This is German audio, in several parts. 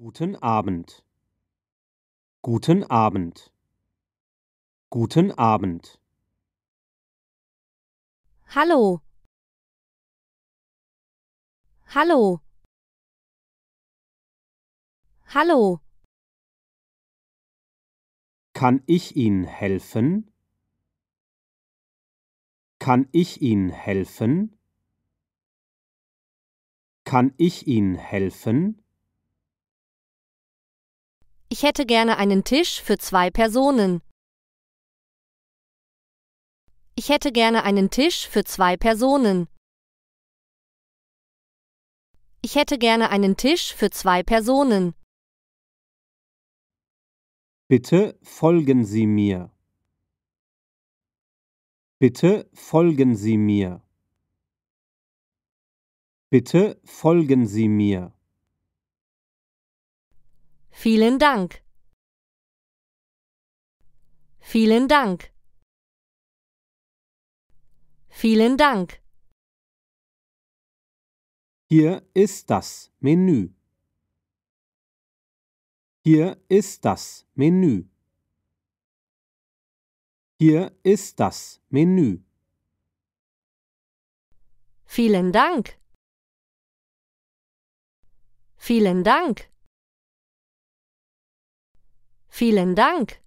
Guten Abend. Guten Abend. Guten Abend. Hallo. Hallo. Hallo. Kann ich Ihnen helfen? Kann ich Ihnen helfen? Kann ich Ihnen helfen? Ich hätte gerne einen Tisch für zwei Personen. Ich hätte gerne einen Tisch für zwei Personen. Ich hätte gerne einen Tisch für zwei Personen. Bitte folgen Sie mir. Bitte folgen Sie mir. Bitte folgen Sie mir. Vielen Dank. Vielen Dank. Vielen Dank. Hier ist das Menü. Hier ist das Menü. Hier ist das Menü. Vielen Dank. Vielen Dank. Vielen Dank.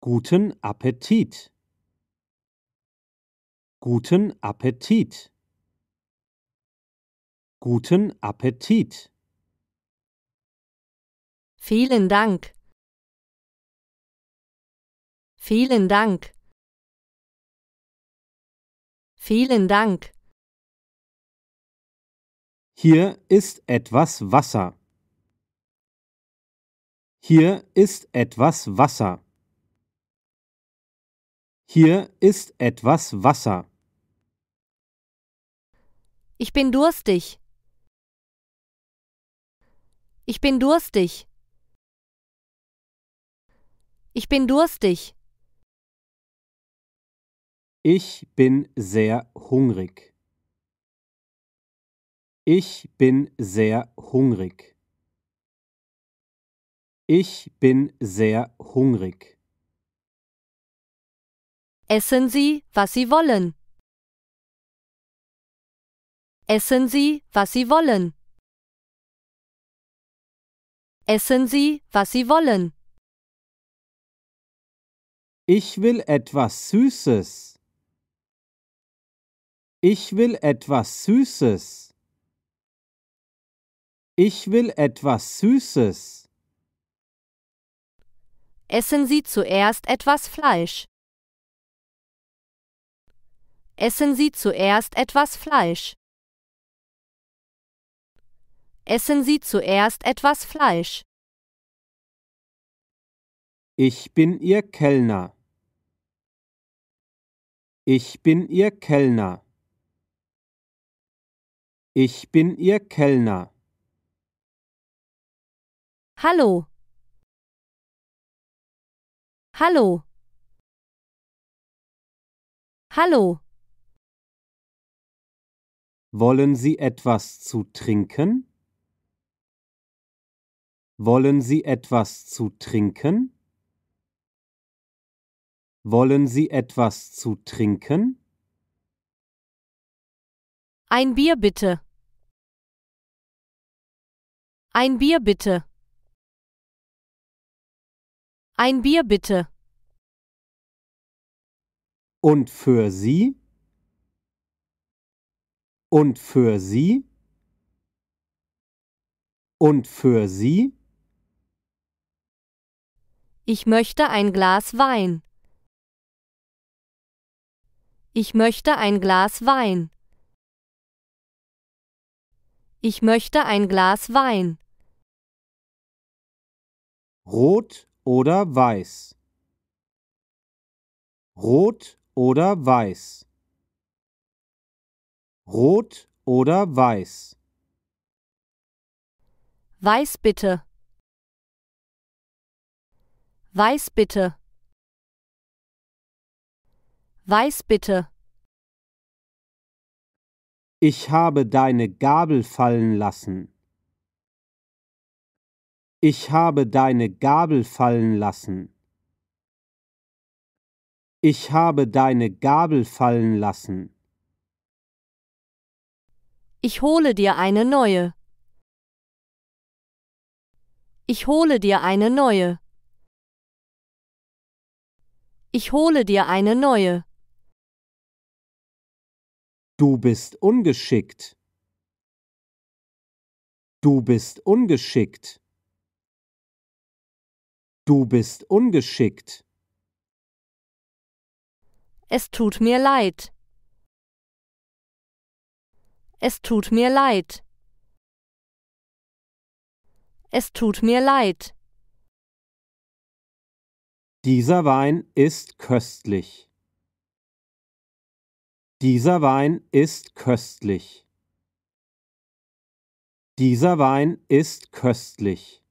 Guten Appetit. Guten Appetit. Guten Appetit. Vielen Dank. Vielen Dank. Vielen Dank. Hier ist etwas Wasser. Hier ist etwas Wasser. Hier ist etwas Wasser. Ich bin durstig. Ich bin durstig. Ich bin durstig. Ich bin sehr hungrig. Ich bin sehr hungrig. Ich bin sehr hungrig. Essen Sie, was Sie wollen. Essen Sie, was Sie wollen. Essen Sie, was Sie wollen. Ich will etwas Süßes. Ich will etwas Süßes. Ich will etwas Süßes. Essen Sie zuerst etwas Fleisch. Essen Sie zuerst etwas Fleisch. Essen Sie zuerst etwas Fleisch. Ich bin Ihr Kellner. Ich bin Ihr Kellner. Ich bin Ihr Kellner. Hallo, Hallo. Hallo. Wollen Sie etwas zu trinken? Wollen Sie etwas zu trinken? Wollen Sie etwas zu trinken? Ein Bier bitte. Ein Bier bitte. Ein Bier bitte. Und für Sie? Und für Sie? Und für Sie? Ich möchte ein Glas Wein. Ich möchte ein Glas Wein. Ich möchte ein Glas Wein. Rot oder weiß. Rot oder weiß. Rot oder weiß. Weiß bitte. Weiß bitte. Weiß bitte. Ich habe deine Gabel fallen lassen. Ich habe deine Gabel fallen lassen. Ich habe deine Gabel fallen lassen. Ich hole dir eine neue. Ich hole dir eine neue. Ich hole dir eine neue. Du bist ungeschickt. Du bist ungeschickt. Du bist ungeschickt. Es tut mir leid. Es tut mir leid. Es tut mir leid. Dieser Wein ist köstlich. Dieser Wein ist köstlich. Dieser Wein ist köstlich.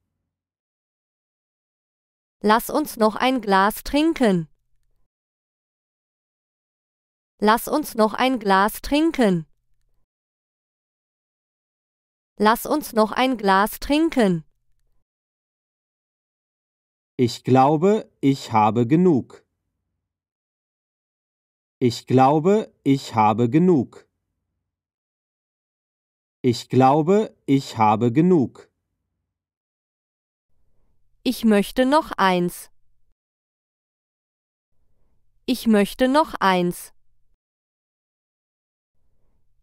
Lass uns noch ein Glas trinken. Lass uns noch ein Glas trinken. Lass uns noch ein Glas trinken. Ich glaube, ich habe genug. Ich glaube, ich habe genug. Ich glaube, ich habe genug. Ich möchte noch eins. Ich möchte noch eins.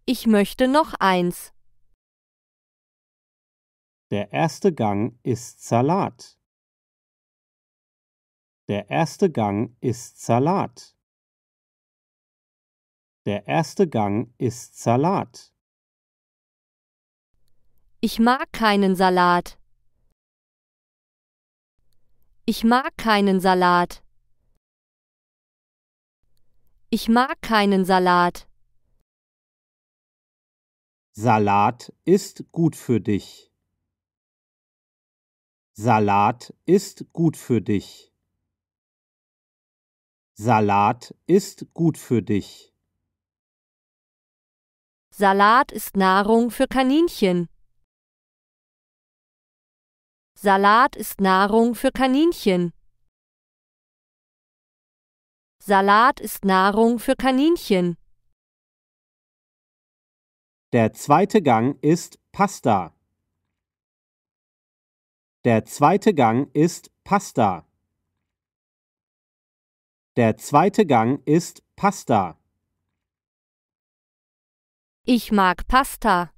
Ich möchte noch eins. Der erste Gang ist Salat. Der erste Gang ist Salat. Der erste Gang ist Salat. Ich mag keinen Salat. Ich mag keinen Salat. Ich mag keinen Salat. Salat ist gut für dich. Salat ist gut für dich. Salat ist gut für dich. Salat ist Nahrung für Kaninchen. Salat ist Nahrung für Kaninchen. Salat ist Nahrung für Kaninchen. Der zweite Gang ist Pasta. Der zweite Gang ist Pasta. Der zweite Gang ist Pasta. Ich mag Pasta.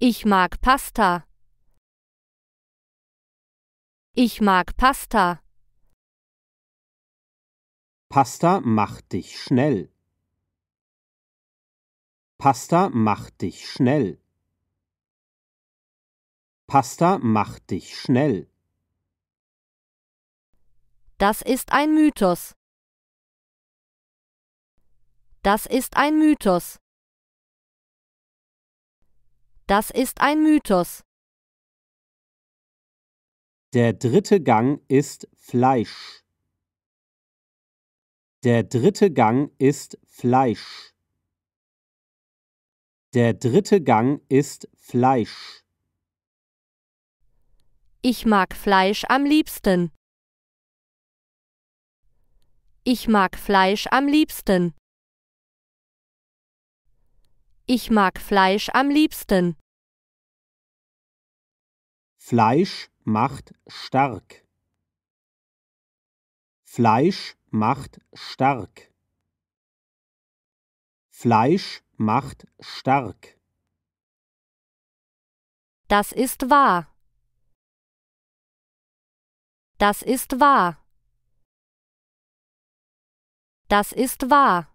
Ich mag Pasta. Ich mag Pasta. Pasta macht dich schnell. Pasta macht dich schnell. Pasta macht dich schnell. Das ist ein Mythos. Das ist ein Mythos. Das ist ein Mythos. Der dritte Gang ist Fleisch. Der dritte Gang ist Fleisch. Der dritte Gang ist Fleisch. Ich mag Fleisch am liebsten. Ich mag Fleisch am liebsten. Ich mag Fleisch am liebsten. Fleisch macht stark. Fleisch macht stark. Fleisch macht stark. Das ist wahr. Das ist wahr. Das ist wahr.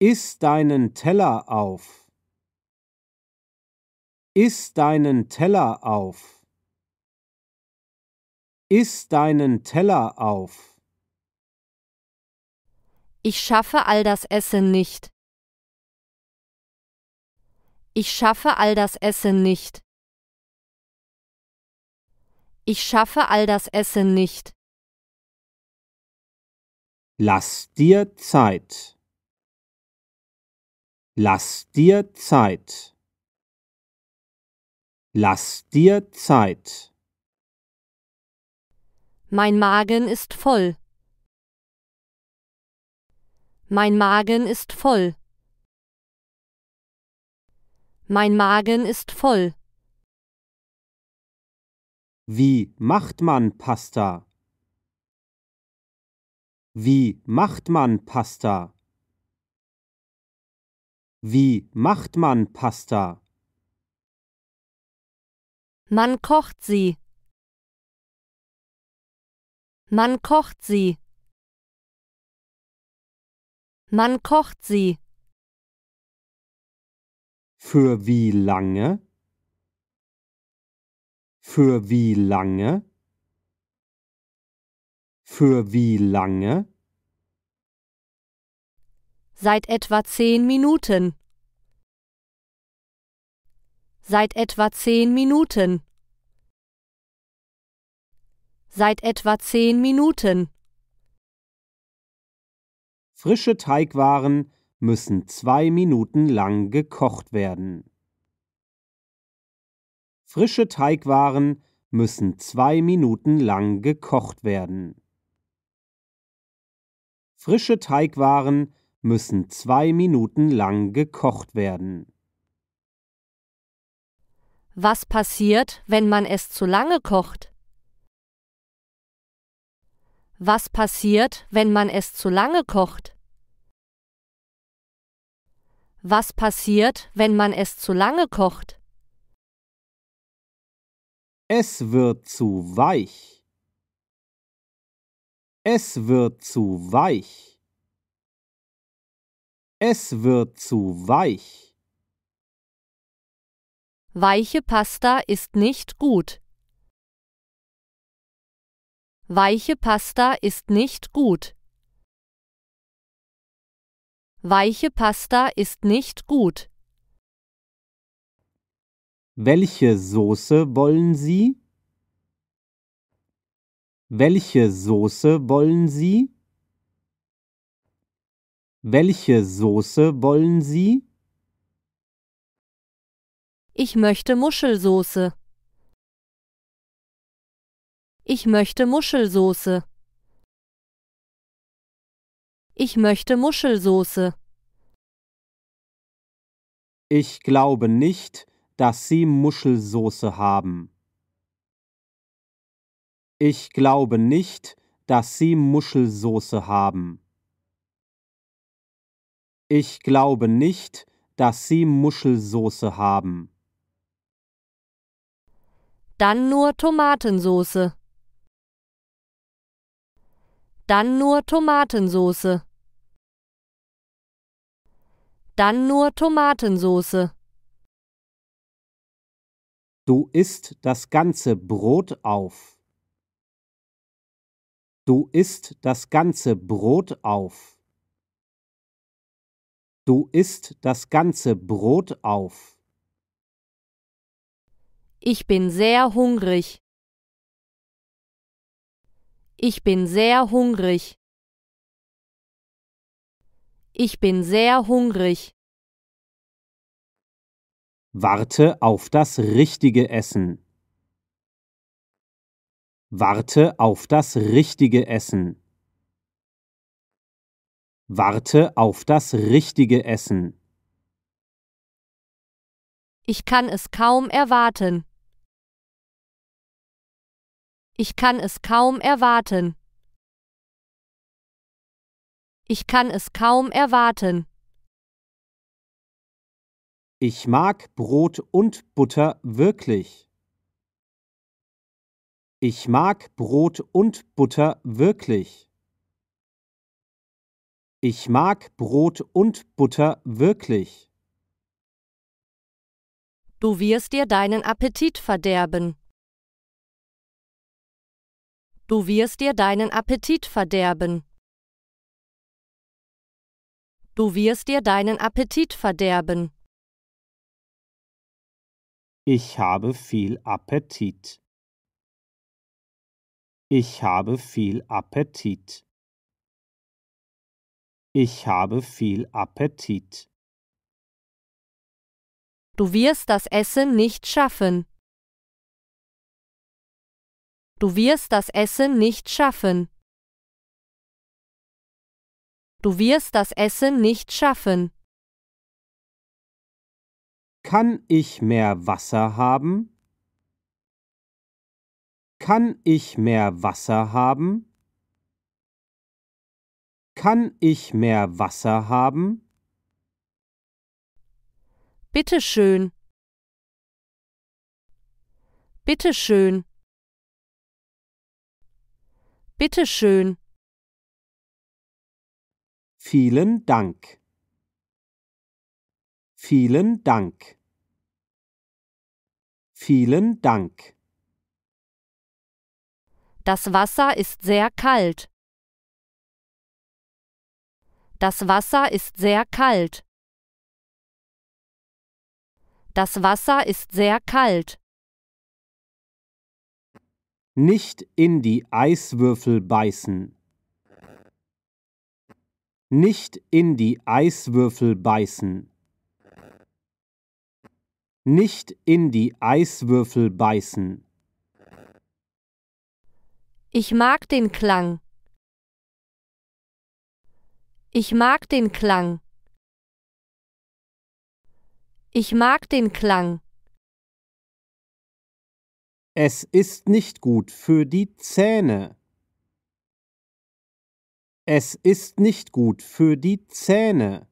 Iss deinen Teller auf. Iss deinen Teller auf. Iss deinen Teller auf. Ich schaffe all das Essen nicht. Ich schaffe all das Essen nicht. Ich schaffe all das Essen nicht. Lass dir Zeit. Lass dir Zeit. Lass dir Zeit. Mein Magen ist voll. Mein Magen ist voll. Mein Magen ist voll. Wie macht man Pasta? Wie macht man Pasta? Wie macht man Pasta? Man kocht sie. Man kocht sie. Man kocht sie. Für wie lange? Für wie lange? Für wie lange? Seit etwa zehn Minuten. Seit etwa zehn Minuten. Seit etwa zehn Minuten. Frische Teigwaren müssen zwei Minuten lang gekocht werden. Frische Teigwaren müssen zwei Minuten lang gekocht werden. Frische Teigwaren müssen zwei Minuten lang gekocht werden. Was passiert, wenn man es zu lange kocht? Was passiert, wenn man es zu lange kocht? Was passiert, wenn man es zu lange kocht? Es wird zu weich. Es wird zu weich. Es wird zu weich. Weiche Pasta ist nicht gut. Weiche Pasta ist nicht gut. Weiche Pasta ist nicht gut. Welche Soße wollen Sie? Welche Soße wollen Sie? Welche Soße wollen Sie? Ich möchte Muschelsoße. Ich möchte Muschelsoße. Ich möchte Muschelsoße. Ich glaube nicht, dass Sie Muschelsoße haben. Ich glaube nicht, dass Sie Muschelsoße haben. Ich glaube nicht, dass Sie Muschelsoße haben. Dann nur Tomatensoße. Dann nur Tomatensoße. Dann nur Tomatensoße. Du isst das ganze Brot auf. Du isst das ganze Brot auf. Du isst das ganze Brot auf. Ich bin sehr hungrig. Ich bin sehr hungrig. Ich bin sehr hungrig. Warte auf das richtige Essen. Warte auf das richtige Essen. Warte auf das richtige Essen. Ich kann es kaum erwarten. Ich kann es kaum erwarten. Ich kann es kaum erwarten. Ich mag Brot und Butter wirklich. Ich mag Brot und Butter wirklich. Ich mag Brot und Butter wirklich. Du wirst dir deinen Appetit verderben. Du wirst dir deinen Appetit verderben. Du wirst dir deinen Appetit verderben. Ich habe viel Appetit. Ich habe viel Appetit. Ich habe viel Appetit. Du wirst das Essen nicht schaffen. Du wirst das Essen nicht schaffen. Du wirst das Essen nicht schaffen. Kann ich mehr Wasser haben? Kann ich mehr Wasser haben? Kann ich mehr Wasser haben? Bitte schön. Bitte schön. Bitte schön. Vielen Dank. Vielen Dank. Vielen Dank. Das Wasser ist sehr kalt. Das Wasser ist sehr kalt. Das Wasser ist sehr kalt. Nicht in die Eiswürfel beißen. Nicht in die Eiswürfel beißen. Nicht in die Eiswürfel beißen. Ich mag den Klang. Ich mag den Klang. Ich mag den Klang. Es ist nicht gut für die Zähne. Es ist nicht gut für die Zähne.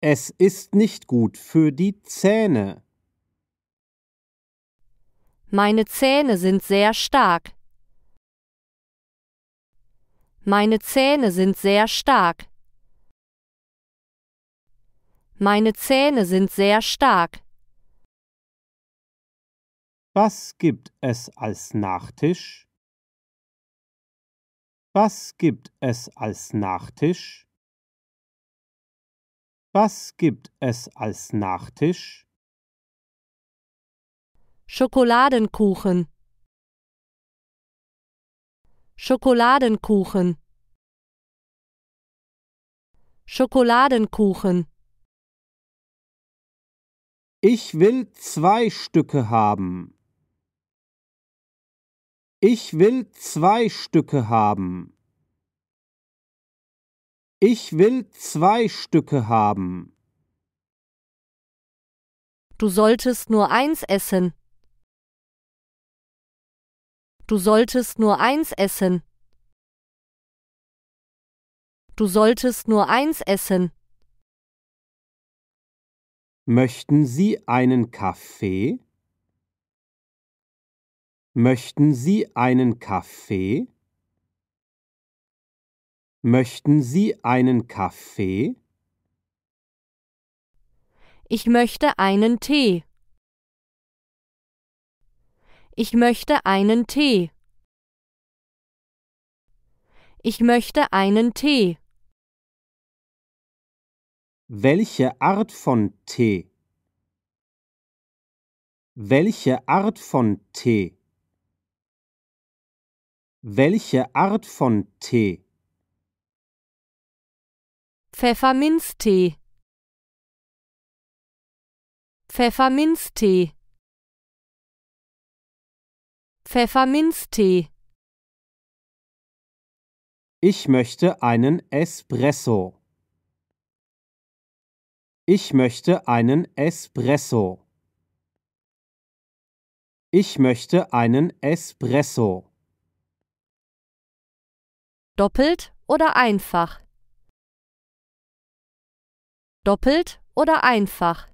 Es ist nicht gut für die Zähne. Meine Zähne sind sehr stark. Meine Zähne sind sehr stark. Meine Zähne sind sehr stark. Was gibt es als Nachtisch? Was gibt es als Nachtisch? Was gibt es als Nachtisch? Schokoladenkuchen. Schokoladenkuchen. Schokoladenkuchen. Ich will zwei Stücke haben. Ich will zwei Stücke haben. Ich will zwei Stücke haben. Du solltest nur eins essen. Du solltest nur eins essen. Du solltest nur eins essen. Möchten Sie einen Kaffee? Möchten Sie einen Kaffee? Möchten Sie einen Kaffee? Ich möchte einen Tee. Ich möchte einen Tee. Ich möchte einen Tee. Welche Art von Tee? Welche Art von Tee? Welche Art von Tee? Pfefferminztee. Pfefferminztee. Pfefferminztee. Ich möchte einen Espresso. Ich möchte einen Espresso. Ich möchte einen Espresso. Doppelt oder einfach? Doppelt oder einfach?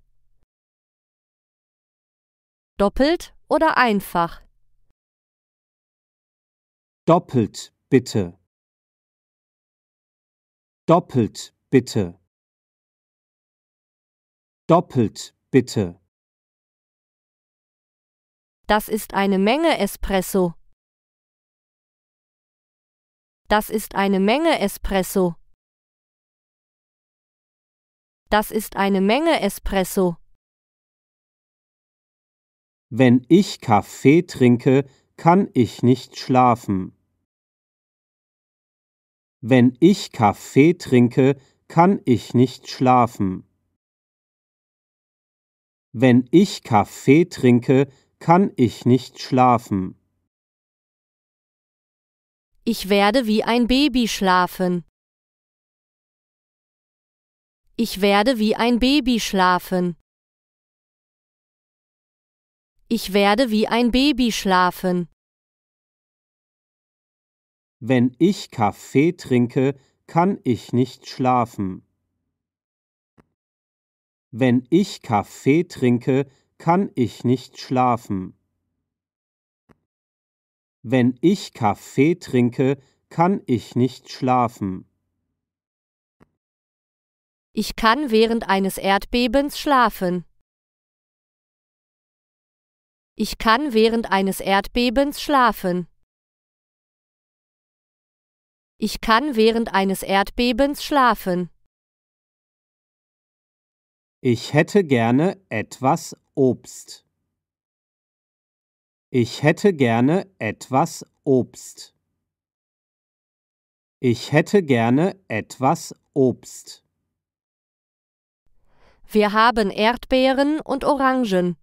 Doppelt oder einfach? Doppelt, bitte. Doppelt, bitte. Doppelt, bitte. Das ist eine Menge Espresso. Das ist eine Menge Espresso. Das ist eine Menge Espresso. Wenn ich Kaffee trinke, kann ich nicht schlafen. Wenn ich Kaffee trinke, kann ich nicht schlafen. Wenn ich Kaffee trinke, kann ich nicht schlafen. Ich werde wie ein Baby schlafen. Ich werde wie ein Baby schlafen. Ich werde wie ein Baby schlafen. Wenn ich Kaffee trinke, kann ich nicht schlafen. Wenn ich Kaffee trinke, kann ich nicht schlafen. Wenn ich Kaffee trinke, kann ich nicht schlafen. Ich kann während eines Erdbebens schlafen. Ich kann während eines Erdbebens schlafen. Ich kann während eines Erdbebens schlafen. Ich hätte gerne etwas Obst. Ich hätte gerne etwas Obst. Ich hätte gerne etwas Obst. Wir haben Erdbeeren und Orangen.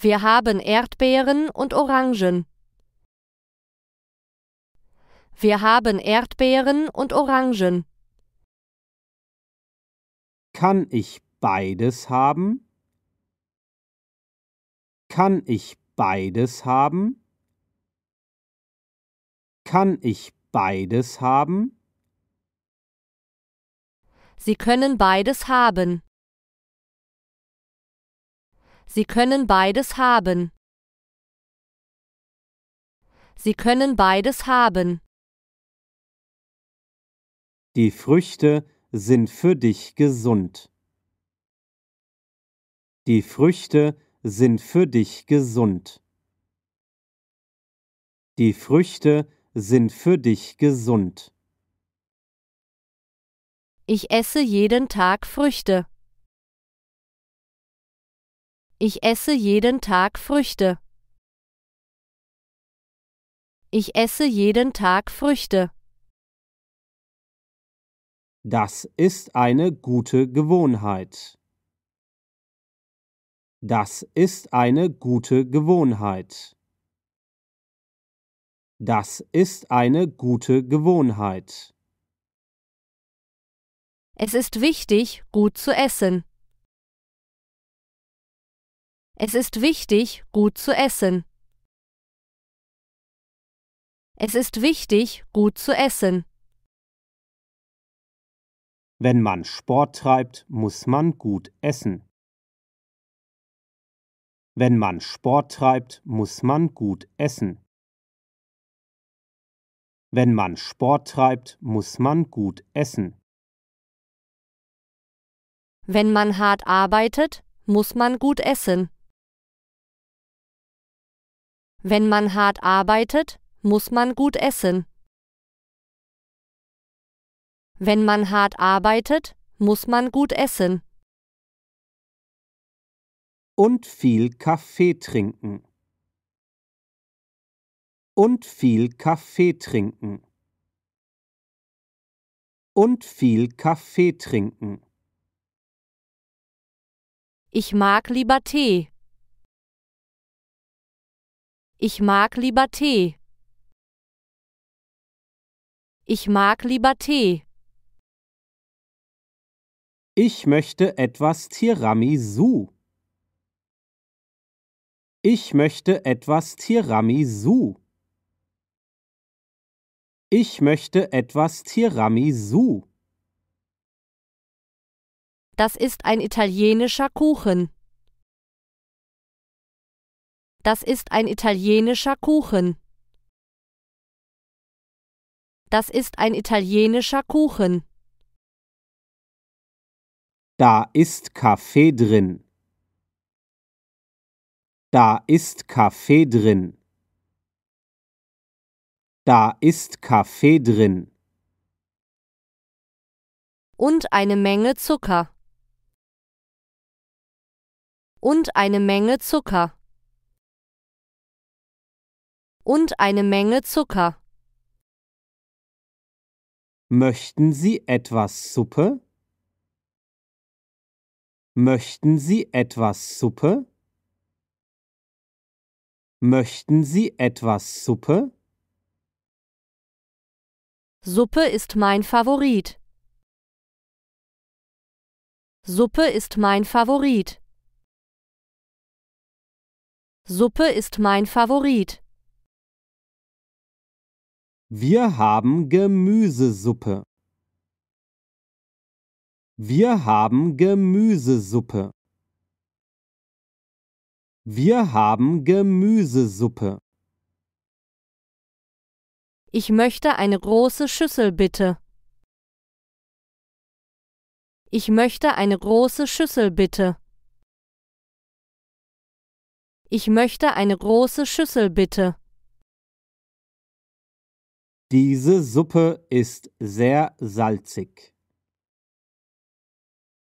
Wir haben Erdbeeren und Orangen. Wir haben Erdbeeren und Orangen. Kann ich beides haben? Kann ich beides haben? Kann ich beides haben? Sie können beides haben. Sie können beides haben. Sie können beides haben. Die Früchte sind für dich gesund. Die Früchte sind für dich gesund. Die Früchte sind für dich gesund. Ich esse jeden Tag Früchte. Ich esse jeden Tag Früchte. Ich esse jeden Tag Früchte. Das ist eine gute Gewohnheit. Das ist eine gute Gewohnheit. Das ist eine gute Gewohnheit. Es ist wichtig, gut zu essen. Es ist wichtig, gut zu essen. Es ist wichtig, gut zu essen. Wenn man Sport treibt, muss man gut essen. Wenn man Sport treibt, muss man gut essen. Wenn man Sport treibt, muss man gut essen. Wenn man hart arbeitet, muss man gut essen. Wenn man hart arbeitet, muss man gut essen. Wenn man hart arbeitet, muss man gut essen. Und viel Kaffee trinken. Und viel Kaffee trinken. Und viel Kaffee trinken. Ich mag lieber Tee. Ich mag lieber Tee. Ich mag lieber Tee. Ich möchte etwas Tiramisu. Ich möchte etwas Tiramisu. Ich möchte etwas Tiramisu. Das ist ein italienischer Kuchen. Das ist ein italienischer Kuchen. Das ist ein italienischer Kuchen. Da ist Kaffee drin. Da ist Kaffee drin. Da ist Kaffee drin. Und eine Menge Zucker. Und eine Menge Zucker. Und eine Menge Zucker. Möchten Sie etwas Suppe? Möchten Sie etwas Suppe? Möchten Sie etwas Suppe? Suppe ist mein Favorit. Suppe ist mein Favorit. Suppe ist mein Favorit. Wir haben Gemüsesuppe. Wir haben Gemüsesuppe. Wir haben Gemüsesuppe. Ich möchte eine große Schüssel bitte. Ich möchte eine große Schüssel bitte. Ich möchte eine große Schüssel bitte. Diese Suppe ist sehr salzig.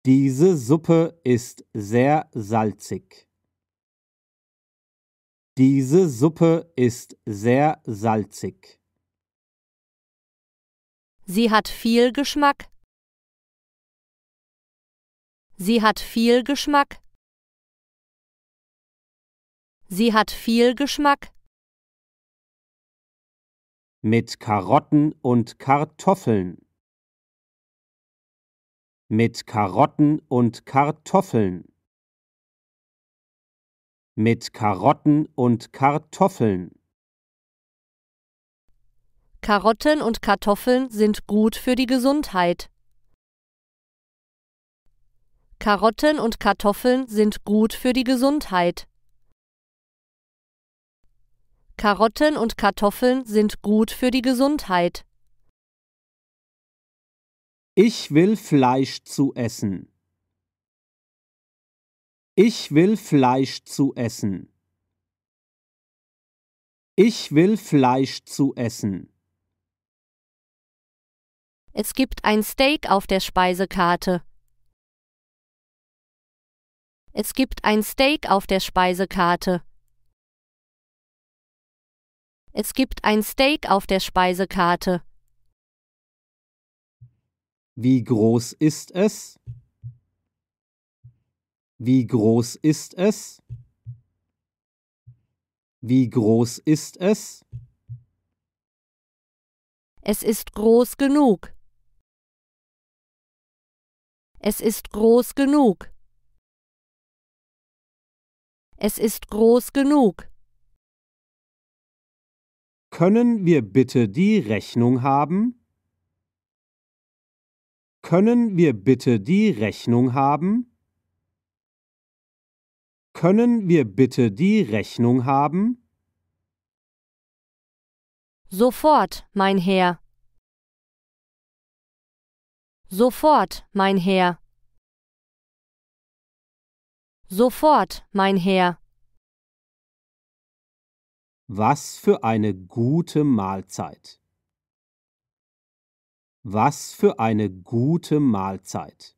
Diese Suppe ist sehr salzig. Diese Suppe ist sehr salzig. Sie hat viel Geschmack. Sie hat viel Geschmack. Sie hat viel Geschmack. Mit Karotten und Kartoffeln mit Karotten und Kartoffeln mit Karotten und Kartoffeln Karotten und Kartoffeln sind gut für die Gesundheit. Karotten und Kartoffeln sind gut für die Gesundheit. Karotten und Kartoffeln sind gut für die Gesundheit. Ich will Fleisch zu essen. Ich will Fleisch zu essen. Ich will Fleisch zu essen. Es gibt ein Steak auf der Speisekarte. Es gibt ein Steak auf der Speisekarte. Es gibt ein Steak auf der Speisekarte. Wie groß ist es? Wie groß ist es? Wie groß ist es? Es ist groß genug. Es ist groß genug. Es ist groß genug. Können wir bitte die Rechnung haben? Können wir bitte die Rechnung haben? Können wir bitte die Rechnung haben? Sofort, mein Herr. Sofort, mein Herr. Sofort, mein Herr. Was für eine gute Mahlzeit. Was für eine gute Mahlzeit.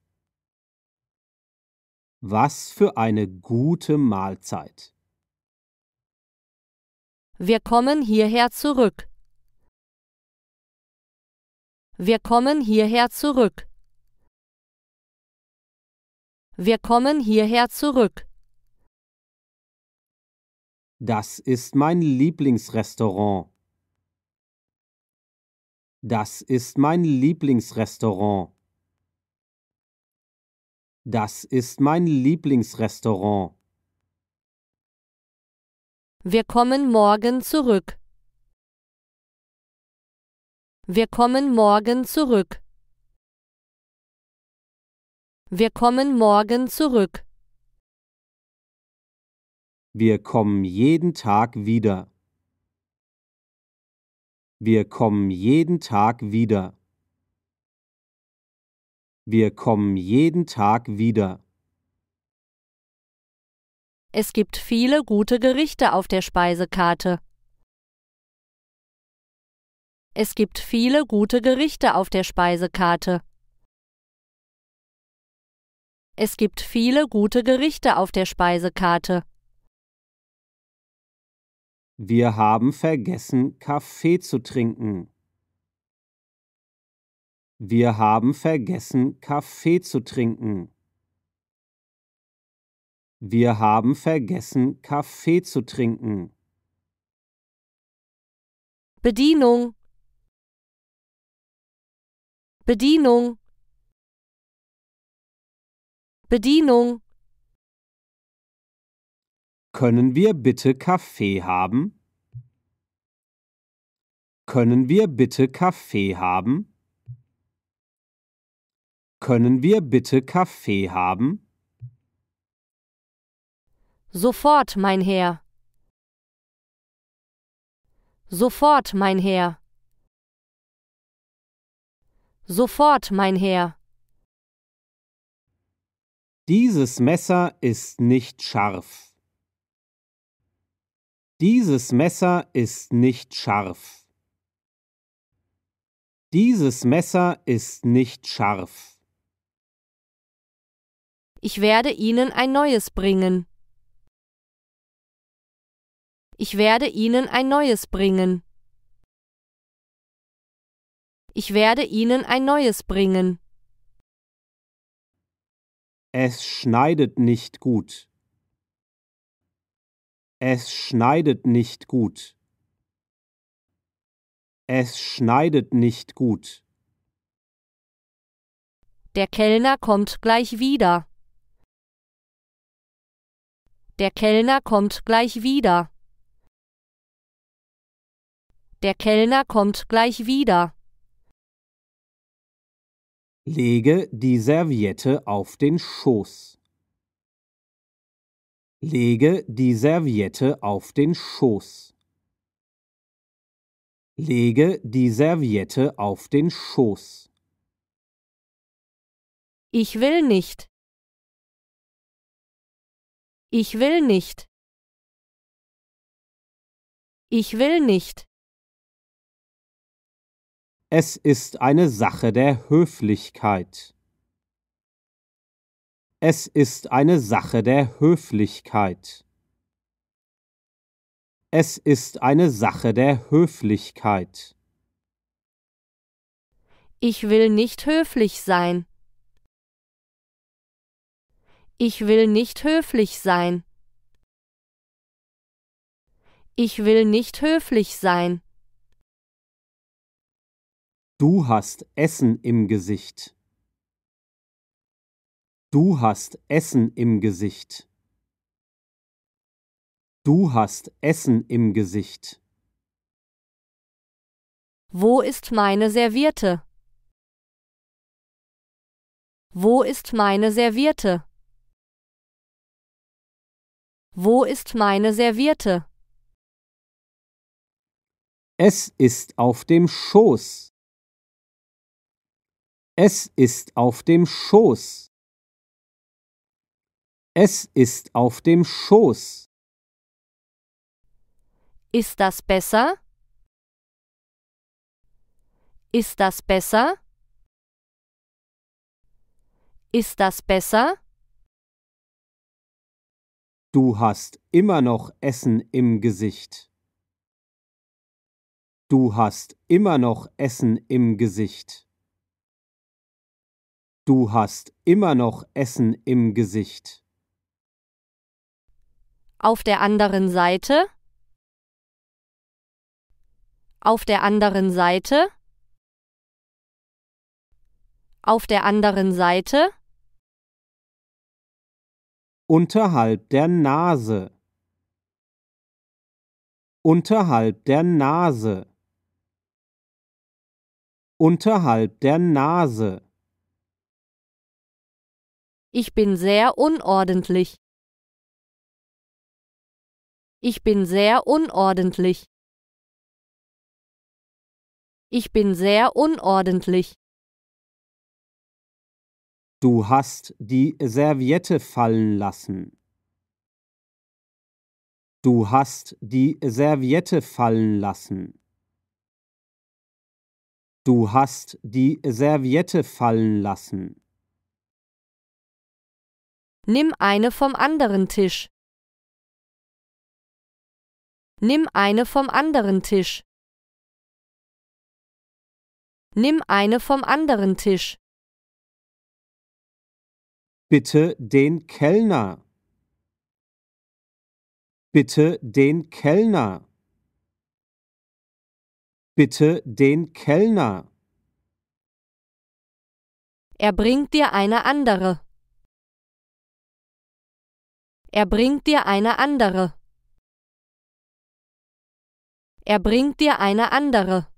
Was für eine gute Mahlzeit. Wir kommen hierher zurück. Wir kommen hierher zurück. Wir kommen hierher zurück. Das ist mein Lieblingsrestaurant. Das ist mein Lieblingsrestaurant. Das ist mein Lieblingsrestaurant. Wir kommen morgen zurück. Wir kommen morgen zurück. Wir kommen morgen zurück. Wir kommen jeden Tag wieder. Wir kommen jeden Tag wieder. Wir kommen jeden Tag wieder. Es gibt viele gute Gerichte auf der Speisekarte. Es gibt viele gute Gerichte auf der Speisekarte. Es gibt viele gute Gerichte auf der Speisekarte. Wir haben vergessen, Kaffee zu trinken. Wir haben vergessen, Kaffee zu trinken. Wir haben vergessen, Kaffee zu trinken. Bedienung Bedienung Bedienung können wir bitte Kaffee haben? Können wir bitte Kaffee haben? Können wir bitte Kaffee haben? Sofort, mein Herr. Sofort, mein Herr. Sofort, mein Herr. Dieses Messer ist nicht scharf. Dieses Messer ist nicht scharf. Dieses Messer ist nicht scharf. Ich werde Ihnen ein neues bringen. Ich werde Ihnen ein neues bringen. Ich werde Ihnen ein neues bringen. Es schneidet nicht gut. Es schneidet nicht gut. Es schneidet nicht gut. Der Kellner kommt gleich wieder. Der Kellner kommt gleich wieder. Der Kellner kommt gleich wieder. Lege die Serviette auf den Schoß. Lege die Serviette auf den Schoß. Lege die Serviette auf den Schoß. Ich will nicht. Ich will nicht. Ich will nicht. Es ist eine Sache der Höflichkeit. Es ist eine Sache der Höflichkeit. Es ist eine Sache der Höflichkeit. Ich will nicht höflich sein. Ich will nicht höflich sein. Ich will nicht höflich sein. Du hast Essen im Gesicht. Du hast Essen im Gesicht. Du hast Essen im Gesicht. Wo ist meine Serviette? Wo ist meine Serviette? Wo ist meine Serviette? Es ist auf dem Schoß. Es ist auf dem Schoß. Es ist auf dem Schoß. Ist das besser? Ist das besser? Ist das besser? Du hast immer noch Essen im Gesicht. Du hast immer noch Essen im Gesicht. Du hast immer noch Essen im Gesicht auf der anderen Seite, auf der anderen Seite, auf der anderen Seite, unterhalb der Nase, unterhalb der Nase, unterhalb der Nase. Ich bin sehr unordentlich. Ich bin sehr unordentlich. Ich bin sehr unordentlich. Du hast die Serviette fallen lassen. Du hast die Serviette fallen lassen. Du hast die Serviette fallen lassen. Nimm eine vom anderen Tisch. Nimm eine vom anderen Tisch. Nimm eine vom anderen Tisch. Bitte den Kellner. Bitte den Kellner. Bitte den Kellner. Er bringt dir eine andere. Er bringt dir eine andere. Er bringt dir eine andere.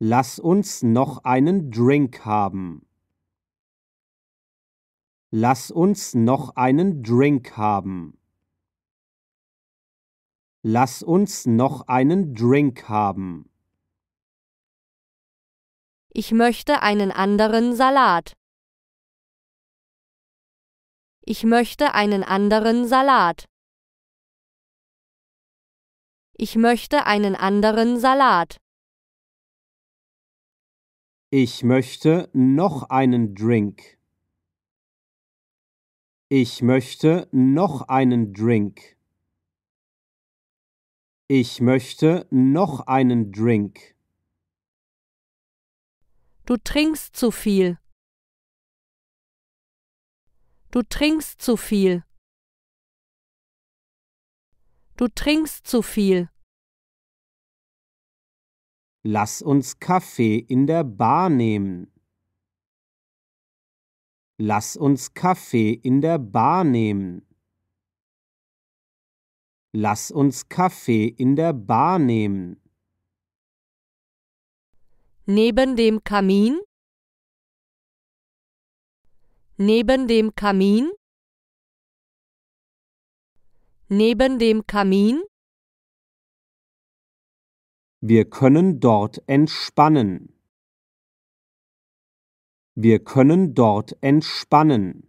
Lass uns noch einen Drink haben. Lass uns noch einen Drink haben. Lass uns noch einen Drink haben. Ich möchte einen anderen Salat. Ich möchte einen anderen Salat. Ich möchte einen anderen Salat. Ich möchte noch einen Drink. Ich möchte noch einen Drink. Ich möchte noch einen Drink. Du trinkst zu viel. Du trinkst zu viel. Du trinkst zu viel. Lass uns Kaffee in der Bar nehmen. Lass uns Kaffee in der Bar nehmen. Lass uns Kaffee in der Bar nehmen. Neben dem Kamin? Neben dem Kamin? neben dem Kamin? Wir können dort entspannen. Wir können dort entspannen.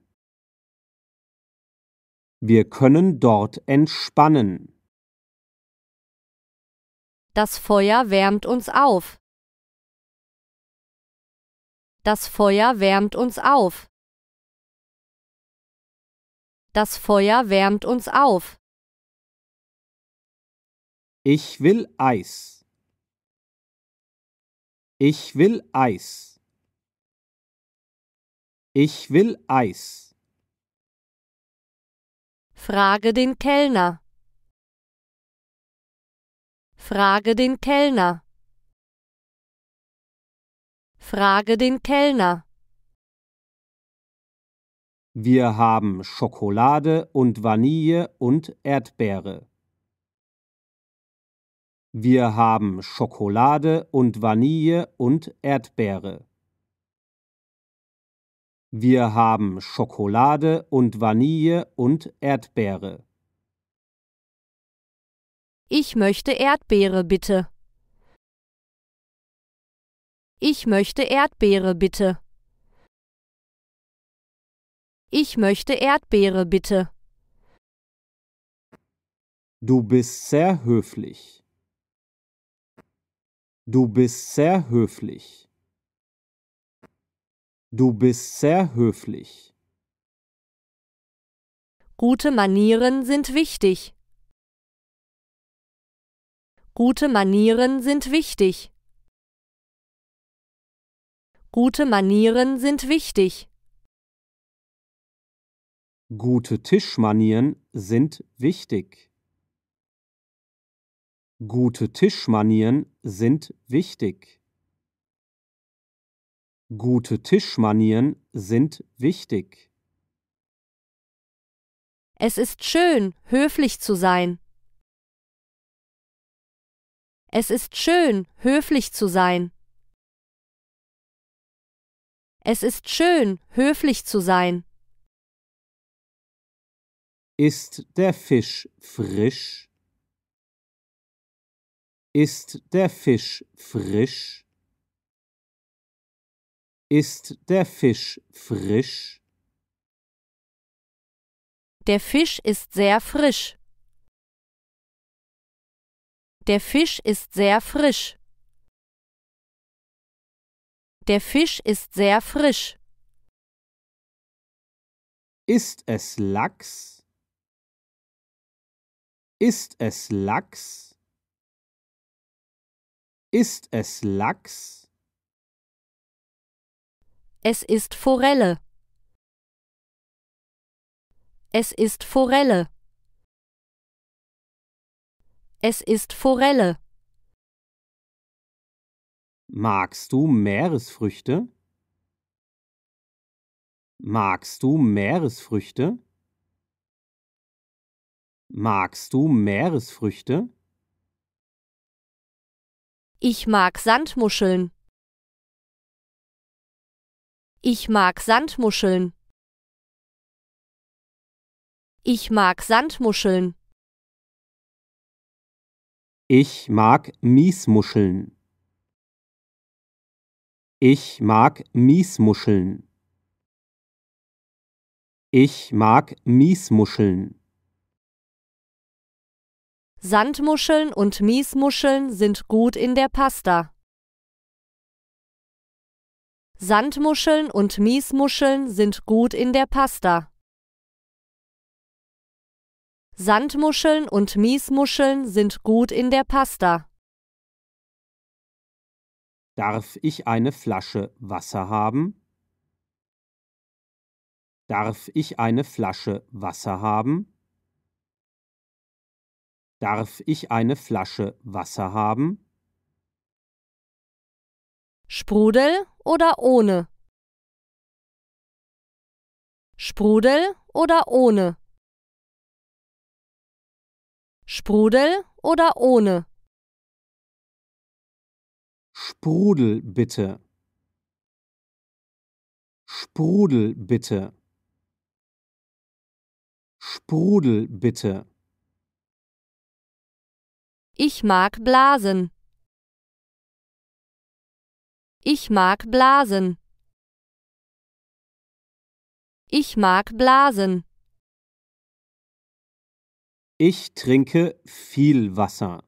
Wir können dort entspannen. Das Feuer wärmt uns auf. Das Feuer wärmt uns auf. Das Feuer wärmt uns auf. Ich will Eis. Ich will Eis. Ich will Eis. Frage den Kellner. Frage den Kellner. Frage den Kellner. Wir haben Schokolade und Vanille und Erdbeere. Wir haben Schokolade und Vanille und Erdbeere. Wir haben Schokolade und Vanille und Erdbeere. Ich möchte Erdbeere bitte. Ich möchte Erdbeere bitte. Ich möchte Erdbeere bitte. Du bist sehr höflich. Du bist sehr höflich. Du bist sehr höflich. Gute Manieren sind wichtig. Gute Manieren sind wichtig. Gute Manieren sind wichtig. Gute Tischmanieren sind wichtig. Gute Tischmanieren sind wichtig. Gute Tischmanieren sind wichtig. Es ist schön, höflich zu sein. Es ist schön, höflich zu sein. Es ist schön, höflich zu sein. Ist der Fisch frisch? Ist der Fisch frisch? Ist der Fisch frisch? Der Fisch ist sehr frisch. Der Fisch ist sehr frisch. Der Fisch ist sehr frisch. Ist es Lachs? Ist es Lachs? Ist es Lachs? Es ist Forelle. Es ist Forelle. Es ist Forelle. Magst du Meeresfrüchte? Magst du Meeresfrüchte? Magst du Meeresfrüchte? Ich mag Sandmuscheln. Ich mag Sandmuscheln. Ich mag Sandmuscheln. Ich mag Miesmuscheln. Ich mag Miesmuscheln. Ich mag Miesmuscheln. Sandmuscheln und Miesmuscheln sind gut in der Pasta. Sandmuscheln und Miesmuscheln sind gut in der Pasta. Sandmuscheln und Miesmuscheln sind gut in der Pasta. Darf ich eine Flasche Wasser haben? Darf ich eine Flasche Wasser haben? Darf ich eine Flasche Wasser haben? Sprudel oder ohne? Sprudel oder ohne? Sprudel oder ohne? Sprudel bitte. Sprudel bitte. Sprudel bitte. Ich mag Blasen. Ich mag Blasen. Ich mag Blasen. Ich trinke viel Wasser.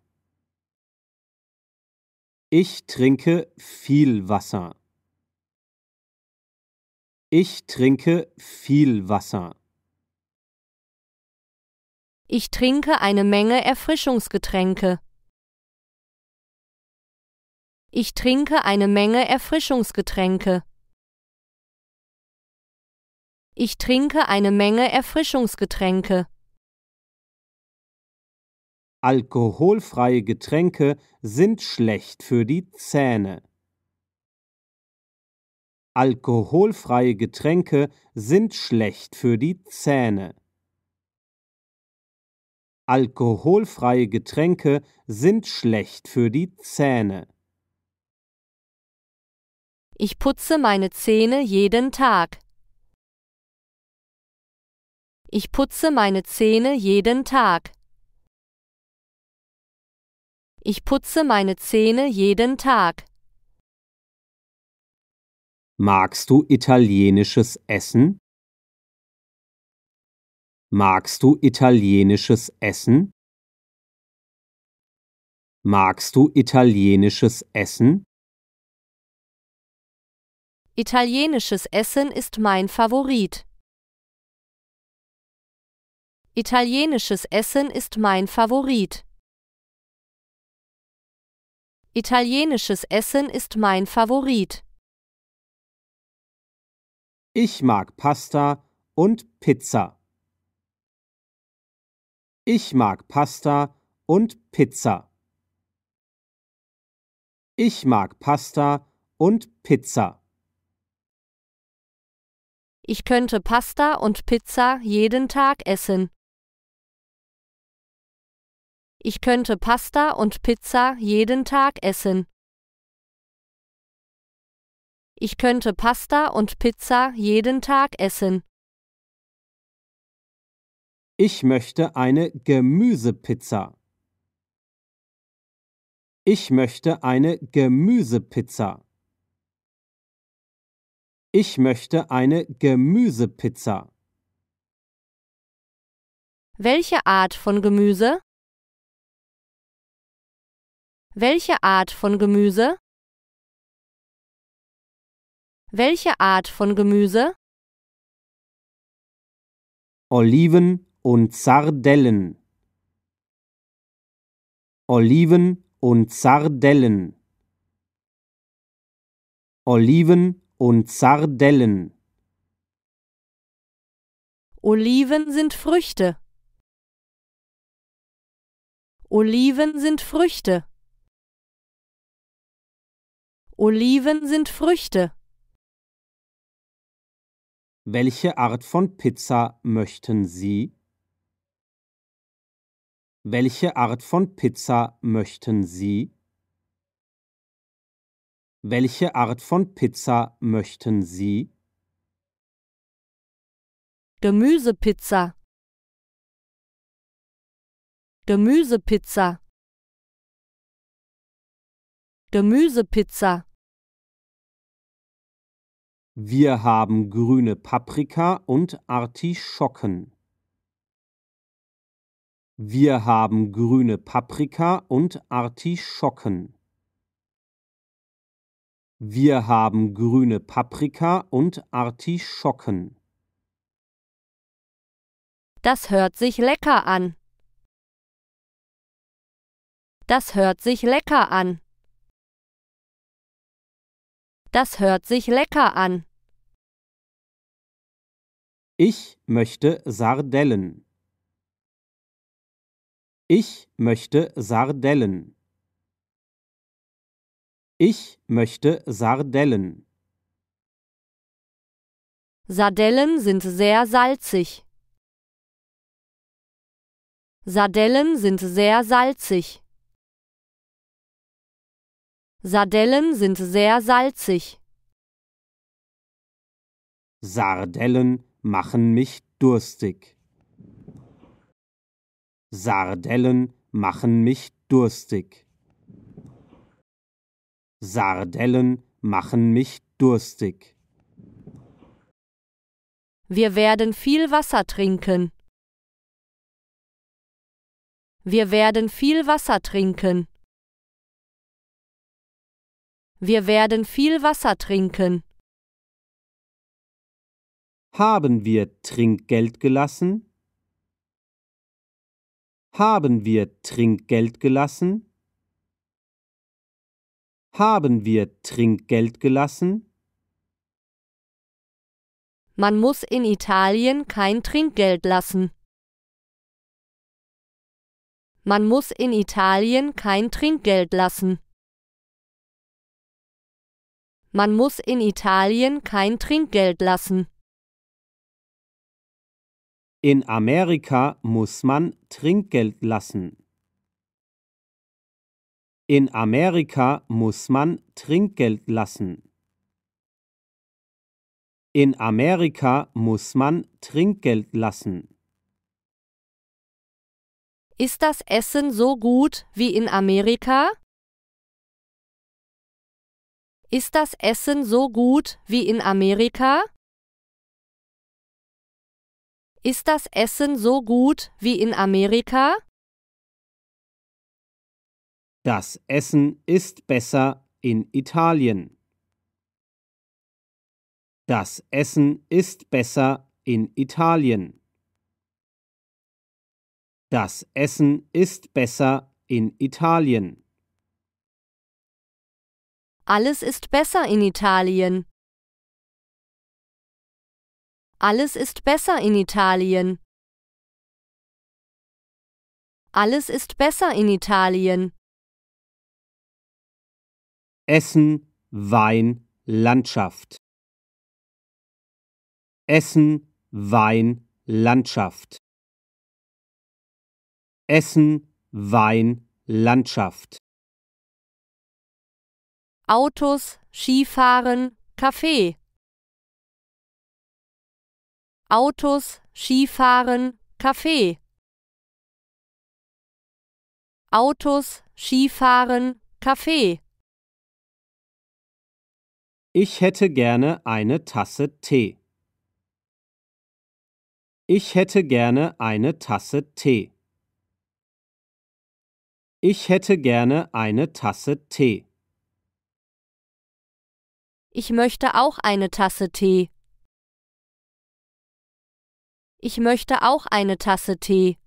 Ich trinke viel Wasser. Ich trinke viel Wasser. Ich trinke eine Menge Erfrischungsgetränke. Ich trinke eine Menge Erfrischungsgetränke. Ich trinke eine Menge Erfrischungsgetränke. Alkoholfreie Getränke sind schlecht für die Zähne. Alkoholfreie Getränke sind schlecht für die Zähne. Alkoholfreie Getränke sind schlecht für die Zähne. Ich putze meine Zähne jeden Tag. Ich putze meine Zähne jeden Tag. Ich putze meine Zähne jeden Tag. Magst du italienisches Essen? Magst du italienisches Essen? Magst du italienisches Essen? Italienisches Essen ist mein Favorit. Italienisches Essen ist mein Favorit. Italienisches Essen ist mein Favorit. Ich mag Pasta und Pizza. Ich mag Pasta und Pizza. Ich mag Pasta und Pizza. Ich könnte Pasta und Pizza jeden Tag essen. Ich könnte Pasta und Pizza jeden Tag essen. Ich könnte Pasta und Pizza jeden Tag essen. Ich möchte eine Gemüsepizza. Ich möchte eine Gemüsepizza. Ich möchte eine Gemüsepizza. Welche Art von Gemüse? Welche Art von Gemüse? Welche Art von Gemüse? Oliven, und Sardellen. Oliven und Sardellen. Oliven und Sardellen. Oliven sind Früchte. Oliven sind Früchte. Oliven sind Früchte. Welche Art von Pizza möchten Sie? Welche Art von Pizza möchten Sie? Welche Art von Pizza möchten Sie? Gemüsepizza. Gemüsepizza. Gemüsepizza. Wir haben grüne Paprika und Artischocken. Wir haben grüne Paprika und Artischocken. Wir haben grüne Paprika und Artischocken. Das hört sich lecker an. Das hört sich lecker an. Das hört sich lecker an. Ich möchte Sardellen. Ich möchte Sardellen. Ich möchte Sardellen. Sardellen sind sehr salzig. Sardellen sind sehr salzig. Sardellen sind sehr salzig. Sardellen machen mich durstig. Sardellen machen mich durstig. Sardellen machen mich durstig. Wir werden viel Wasser trinken. Wir werden viel Wasser trinken. Wir werden viel Wasser trinken. Haben wir Trinkgeld gelassen? Haben wir Trinkgeld gelassen? Haben wir Trinkgeld gelassen? Man muss in Italien kein Trinkgeld lassen. Man muss in Italien kein Trinkgeld lassen. Man muss in Italien kein Trinkgeld lassen. In Amerika muss man Trinkgeld lassen. In Amerika muss man Trinkgeld lassen. In Amerika muss man Trinkgeld lassen. Ist das Essen so gut wie in Amerika? Ist das Essen so gut wie in Amerika? Ist das Essen so gut wie in Amerika? Das Essen ist besser in Italien. Das Essen ist besser in Italien. Das Essen ist besser in Italien. Alles ist besser in Italien. Alles ist besser in Italien. Alles ist besser in Italien. Essen, Wein, Landschaft. Essen, Wein, Landschaft. Essen, Wein, Landschaft. Autos, Skifahren, Kaffee. Autos, Skifahren, Kaffee. Autos, Skifahren, Kaffee. Ich hätte gerne eine Tasse Tee. Ich hätte gerne eine Tasse Tee. Ich hätte gerne eine Tasse Tee. Ich möchte auch eine Tasse Tee. Ich möchte auch eine Tasse Tee.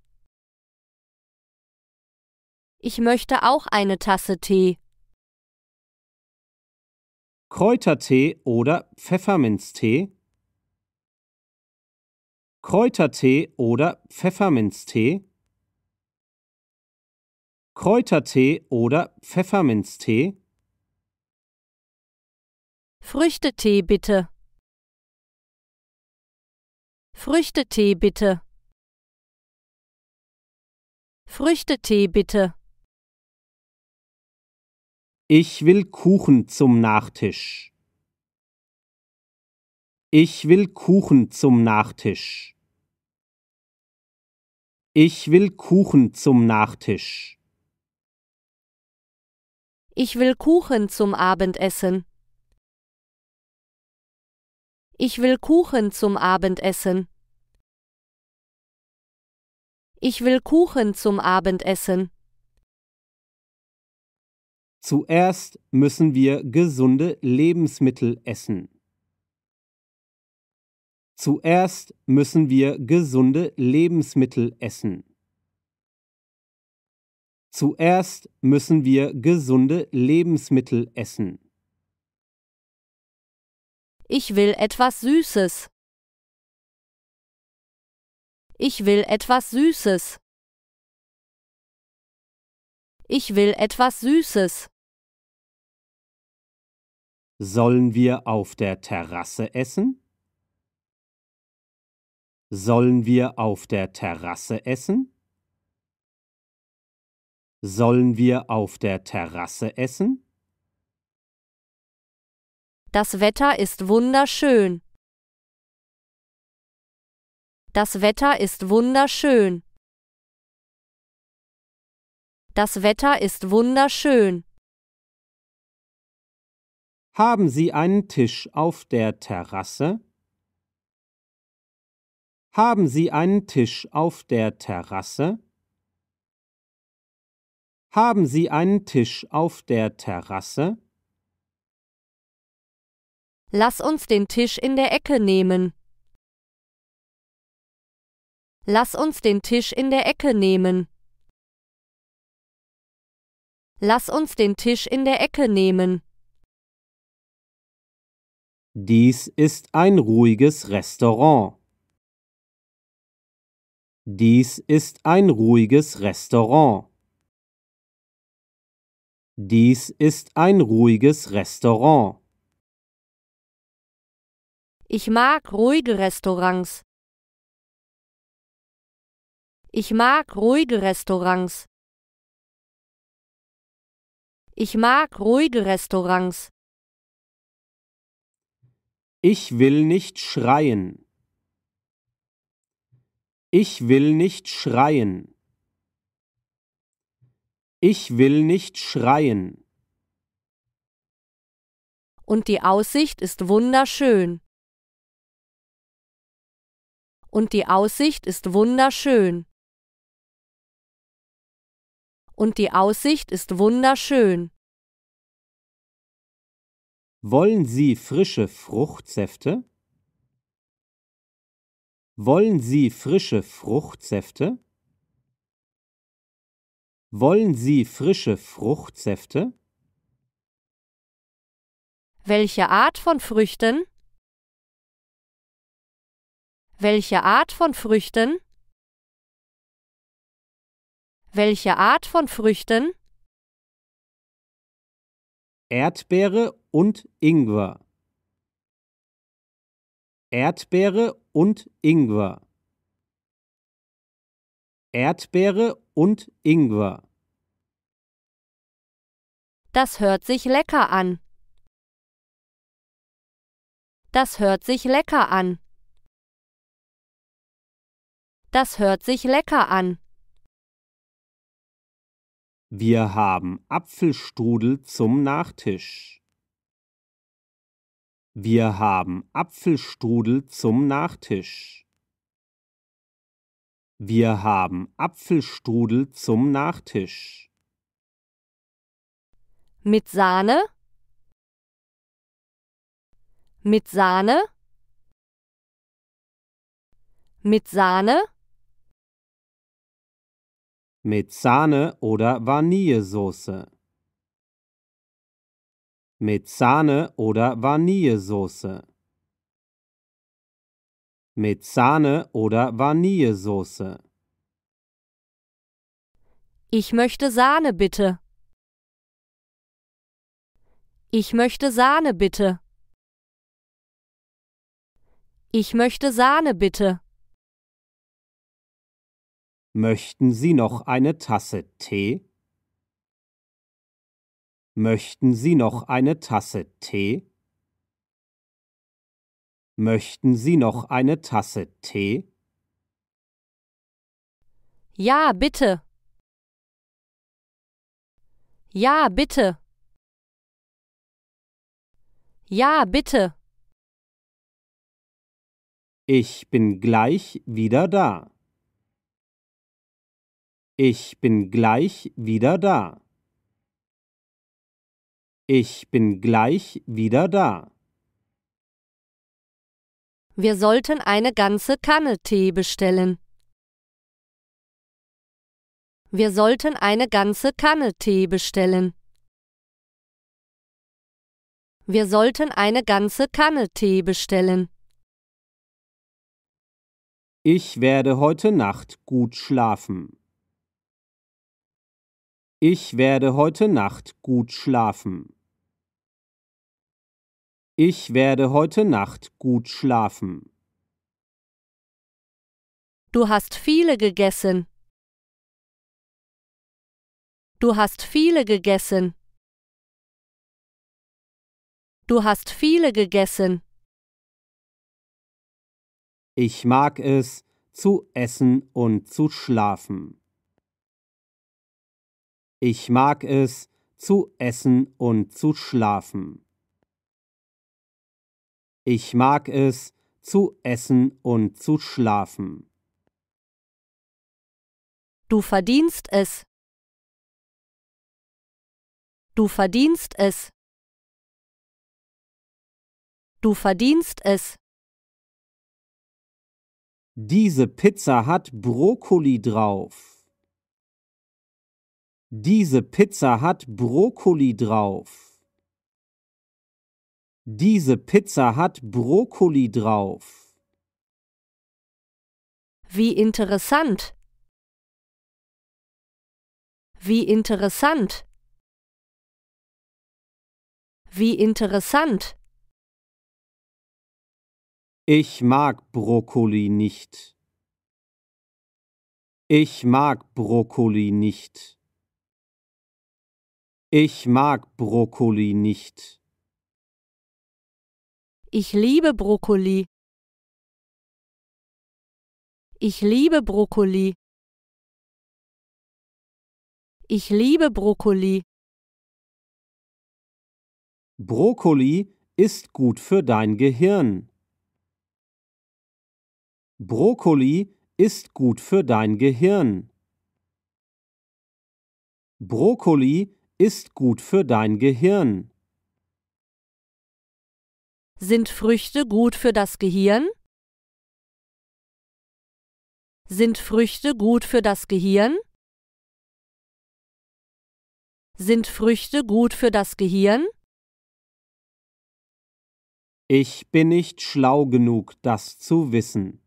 Ich möchte auch eine Tasse Tee. Kräutertee oder Pfefferminztee? Kräutertee oder Pfefferminztee? Kräutertee oder Pfefferminztee? Früchtetee bitte. Früchtetee bitte. Früchtetee bitte. Ich will Kuchen zum Nachtisch. Ich will Kuchen zum Nachtisch. Ich will Kuchen zum Nachtisch. Ich will Kuchen zum Abendessen. Ich will Kuchen zum Abendessen. Ich will Kuchen zum Abendessen. Zuerst müssen wir gesunde Lebensmittel essen. Zuerst müssen wir gesunde Lebensmittel essen. Zuerst müssen wir gesunde Lebensmittel essen. Ich will etwas Süßes. Ich will etwas Süßes. Ich will etwas Süßes. Sollen wir auf der Terrasse essen? Sollen wir auf der Terrasse essen? Sollen wir auf der Terrasse essen? Das Wetter ist wunderschön. Das Wetter ist wunderschön. Das Wetter ist wunderschön. Haben Sie einen Tisch auf der Terrasse? Haben Sie einen Tisch auf der Terrasse? Haben Sie einen Tisch auf der Terrasse? Lass uns den Tisch in der Ecke nehmen. Lass uns den Tisch in der Ecke nehmen. Lass uns den Tisch in der Ecke nehmen. Dies ist ein ruhiges Restaurant. Dies ist ein ruhiges Restaurant. Dies ist ein ruhiges Restaurant. Ich mag ruhige Restaurants. Ich mag ruhige Restaurants. Ich mag ruhige Restaurants. Ich will nicht schreien. Ich will nicht schreien. Ich will nicht schreien. Und die Aussicht ist wunderschön und die Aussicht ist wunderschön. Und die Aussicht ist wunderschön. Wollen Sie frische Fruchtsäfte? Wollen Sie frische Fruchtsäfte? Wollen Sie frische Fruchtsäfte? Welche Art von Früchten? Welche Art von Früchten? Welche Art von Früchten? Erdbeere und Ingwer. Erdbeere und Ingwer. Erdbeere und Ingwer. Das hört sich lecker an. Das hört sich lecker an. Das hört sich lecker an. Wir haben Apfelstrudel zum Nachtisch. Wir haben Apfelstrudel zum Nachtisch. Wir haben Apfelstrudel zum Nachtisch. Mit Sahne? Mit Sahne? Mit Sahne? mit Sahne oder Vanillesoße. Mit Sahne oder Vanillesoße. Mit Sahne oder Vanillesoße. Ich möchte Sahne bitte. Ich möchte Sahne bitte. Ich möchte Sahne bitte. Möchten Sie noch eine Tasse Tee? Möchten Sie noch eine Tasse Tee? Möchten Sie noch eine Tasse Tee? Ja, bitte. Ja, bitte. Ja, bitte. Ich bin gleich wieder da. Ich bin gleich wieder da. Ich bin gleich wieder da. Wir sollten eine ganze Kanne Tee bestellen. Wir sollten eine ganze Kanne Tee bestellen. Wir sollten eine ganze Kanne Tee bestellen. Ich werde heute Nacht gut schlafen. Ich werde heute Nacht gut schlafen. Ich werde heute Nacht gut schlafen. Du hast viele gegessen. Du hast viele gegessen. Du hast viele gegessen. Ich mag es, zu essen und zu schlafen. Ich mag es, zu essen und zu schlafen. Ich mag es, zu essen und zu schlafen. Du verdienst es. Du verdienst es. Du verdienst es. Diese Pizza hat Brokkoli drauf. Diese Pizza hat Brokkoli drauf. Diese Pizza hat Brokkoli drauf. Wie interessant. Wie interessant. Wie interessant. Ich mag Brokkoli nicht. Ich mag Brokkoli nicht. Ich mag Brokkoli nicht. Ich liebe Brokkoli. Ich liebe Brokkoli. Ich liebe Brokkoli. Brokkoli ist gut für dein Gehirn. Brokkoli ist gut für dein Gehirn. Brokkoli ist gut für dein Gehirn? Sind Früchte gut für das Gehirn? Sind Früchte gut für das Gehirn? Sind Früchte gut für das Gehirn? Ich bin nicht schlau genug, das zu wissen.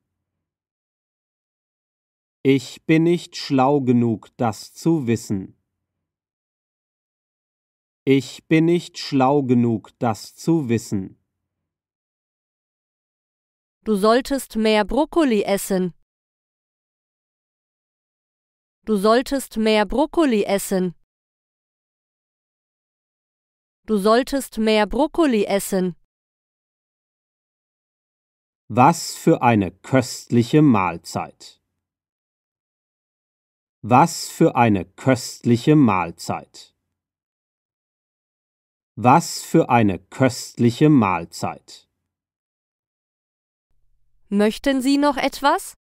Ich bin nicht schlau genug, das zu wissen. Ich bin nicht schlau genug, das zu wissen. Du solltest mehr Brokkoli essen. Du solltest mehr Brokkoli essen. Du solltest mehr Brokkoli essen. Was für eine köstliche Mahlzeit. Was für eine köstliche Mahlzeit. Was für eine köstliche Mahlzeit. Möchten Sie noch etwas?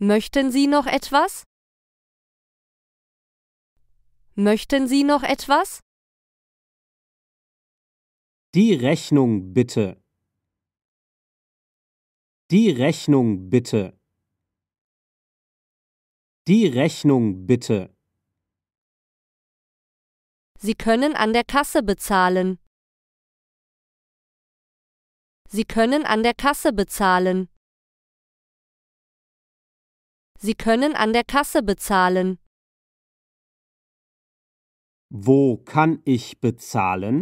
Möchten Sie noch etwas? Möchten Sie noch etwas? Die Rechnung bitte. Die Rechnung bitte. Die Rechnung bitte. Sie können an der Kasse bezahlen. Sie können an der Kasse bezahlen. Sie können an der Kasse bezahlen. Wo kann ich bezahlen?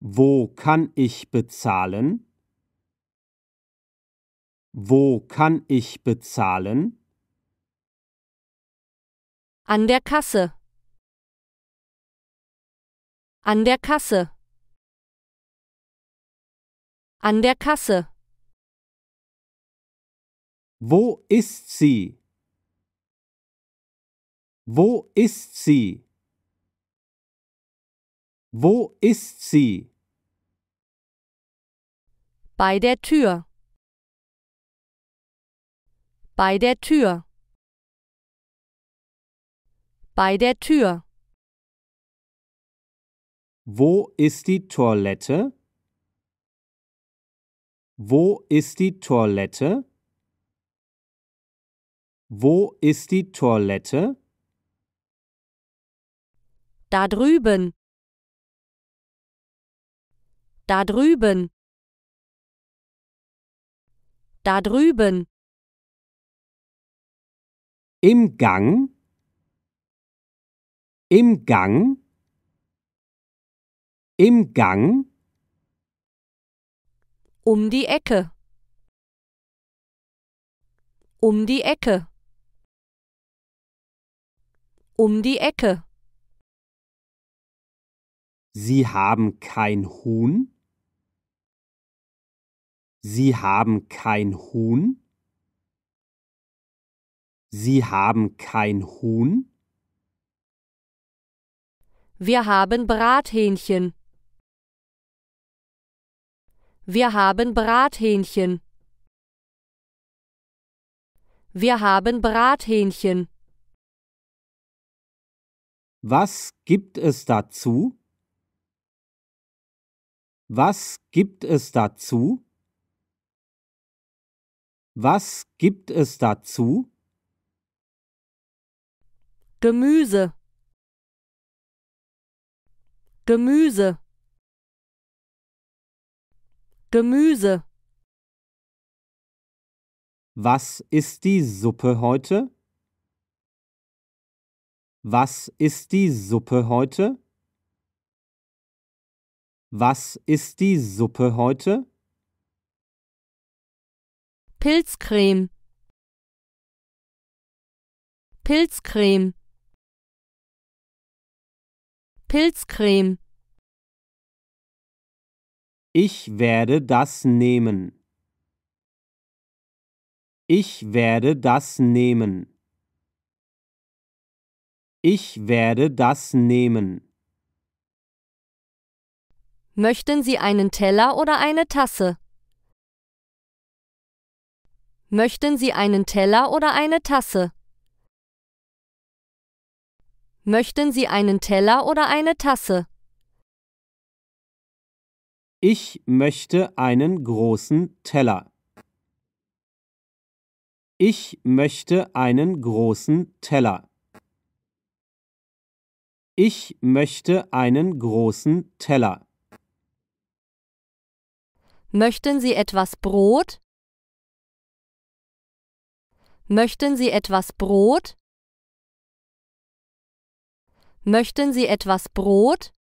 Wo kann ich bezahlen? Wo kann ich bezahlen? An der Kasse. An der Kasse. An der Kasse. Wo ist sie? Wo ist sie? Wo ist sie? Bei der Tür. Bei der Tür. Bei der Tür. Wo ist die Toilette? Wo ist die Toilette? Wo ist die Toilette? Da drüben. Da drüben. Da drüben. Im Gang. Im Gang. Im Gang. Um die Ecke. Um die Ecke. Um die Ecke. Sie haben kein Huhn. Sie haben kein Huhn. Sie haben kein Huhn. Wir haben Brathähnchen. Wir haben Brathähnchen. Wir haben Brathähnchen. Was gibt es dazu? Was gibt es dazu? Was gibt es dazu? Gemüse. Gemüse. Gemüse. Was ist die Suppe heute? Was ist die Suppe heute? Was ist die Suppe heute? Pilzcreme. Pilzcreme. Pilzcreme. Ich werde das nehmen. Ich werde das nehmen. Ich werde das nehmen. Möchten Sie einen Teller oder eine Tasse? Möchten Sie einen Teller oder eine Tasse? Möchten Sie einen Teller oder eine Tasse? Ich möchte einen großen Teller. Ich möchte einen großen Teller. Ich möchte einen großen Teller. Möchten Sie etwas Brot? Möchten Sie etwas Brot? Möchten Sie etwas Brot?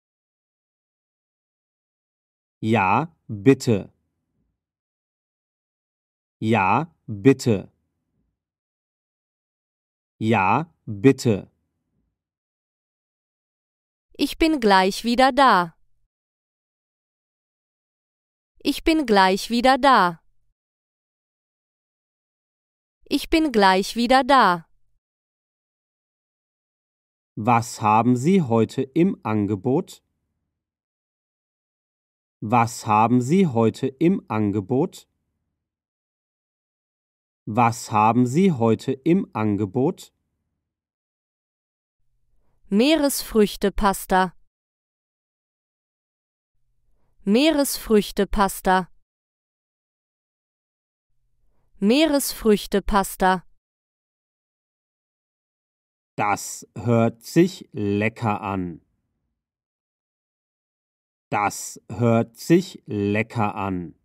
Ja, bitte. Ja, bitte. Ja, bitte. Ich bin gleich wieder da. Ich bin gleich wieder da. Ich bin gleich wieder da. Was haben Sie heute im Angebot? Was haben Sie heute im Angebot? Was haben Sie heute im Angebot? Meeresfrüchtepasta Meeresfrüchtepasta Meeresfrüchtepasta Das hört sich lecker an. Das hört sich lecker an.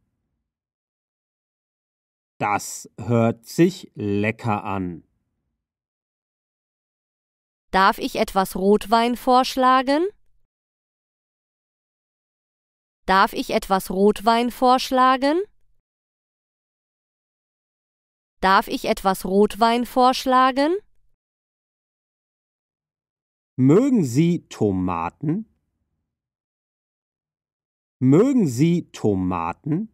Das hört sich lecker an. Darf ich etwas Rotwein vorschlagen? Darf ich etwas Rotwein vorschlagen? Darf ich etwas Rotwein vorschlagen? Mögen Sie Tomaten? Mögen Sie Tomaten?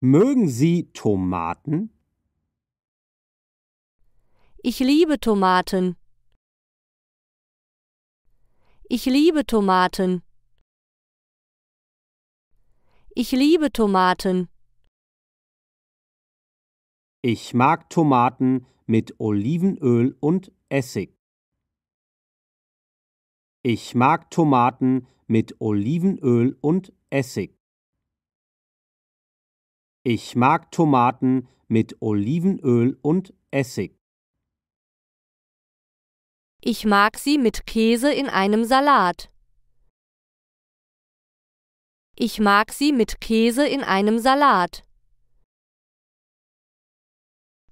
Mögen Sie Tomaten? Ich liebe Tomaten. Ich liebe Tomaten. Ich liebe Tomaten. Ich mag Tomaten mit Olivenöl und Essig. Ich mag Tomaten mit Olivenöl und Essig. Ich mag Tomaten mit Olivenöl und Essig. Ich mag sie mit Käse in einem Salat. Ich mag sie mit Käse in einem Salat.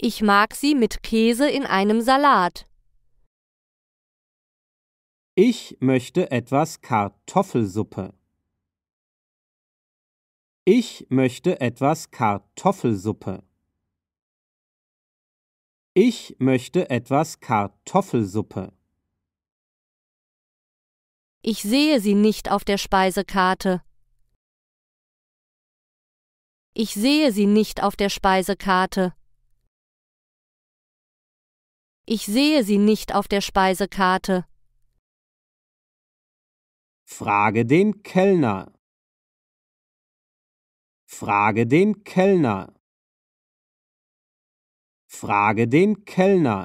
Ich mag sie mit Käse in einem Salat. Ich möchte etwas Kartoffelsuppe. Ich möchte etwas Kartoffelsuppe. Ich möchte etwas Kartoffelsuppe. Ich sehe sie nicht auf der Speisekarte. Ich sehe sie nicht auf der Speisekarte. Ich sehe sie nicht auf der Speisekarte. Frage den Kellner. Frage den Kellner. Frage den Kellner.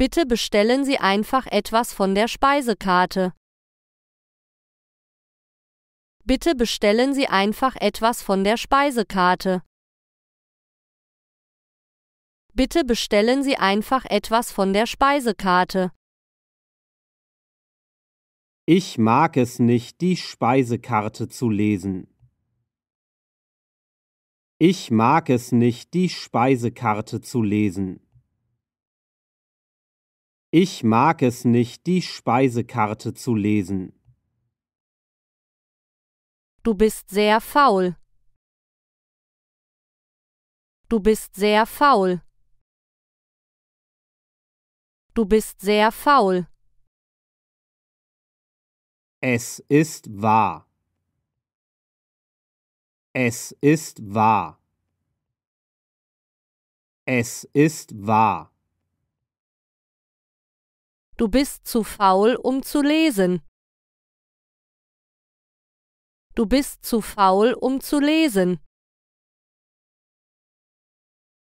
Bitte bestellen Sie einfach etwas von der Speisekarte. Bitte bestellen Sie einfach etwas von der Speisekarte. Bitte bestellen Sie einfach etwas von der Speisekarte. Ich mag es nicht, die Speisekarte zu lesen. Ich mag es nicht, die Speisekarte zu lesen. Ich mag es nicht, die Speisekarte zu lesen. Du bist sehr faul. Du bist sehr faul. Du bist sehr faul. Es ist wahr. Es ist wahr. Es ist wahr. Du bist zu faul, um zu lesen. Du bist zu faul, um zu lesen.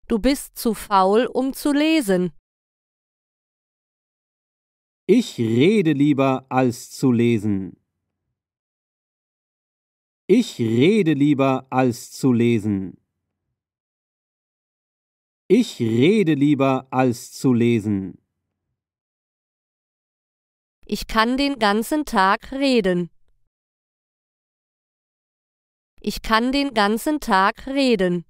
Du bist zu faul, um zu lesen. Ich rede lieber als zu lesen. Ich rede lieber als zu lesen. Ich rede lieber als zu lesen. Ich kann den ganzen Tag reden. Ich kann den ganzen Tag reden.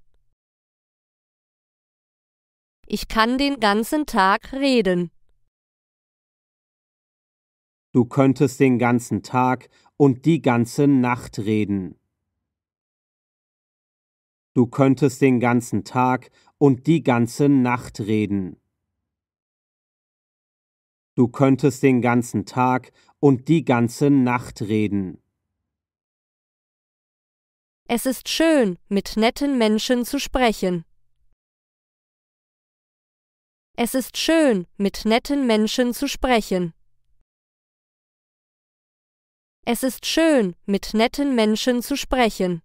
Ich kann den ganzen Tag reden du könntest den ganzen Tag und die ganze Nacht reden. Du könntest den ganzen Tag und die ganze Nacht reden. Du könntest den ganzen Tag und die ganze Nacht reden. Es ist schön, mit netten Menschen zu sprechen. Es ist schön, mit netten Menschen zu sprechen. Es ist schön, mit netten Menschen zu sprechen.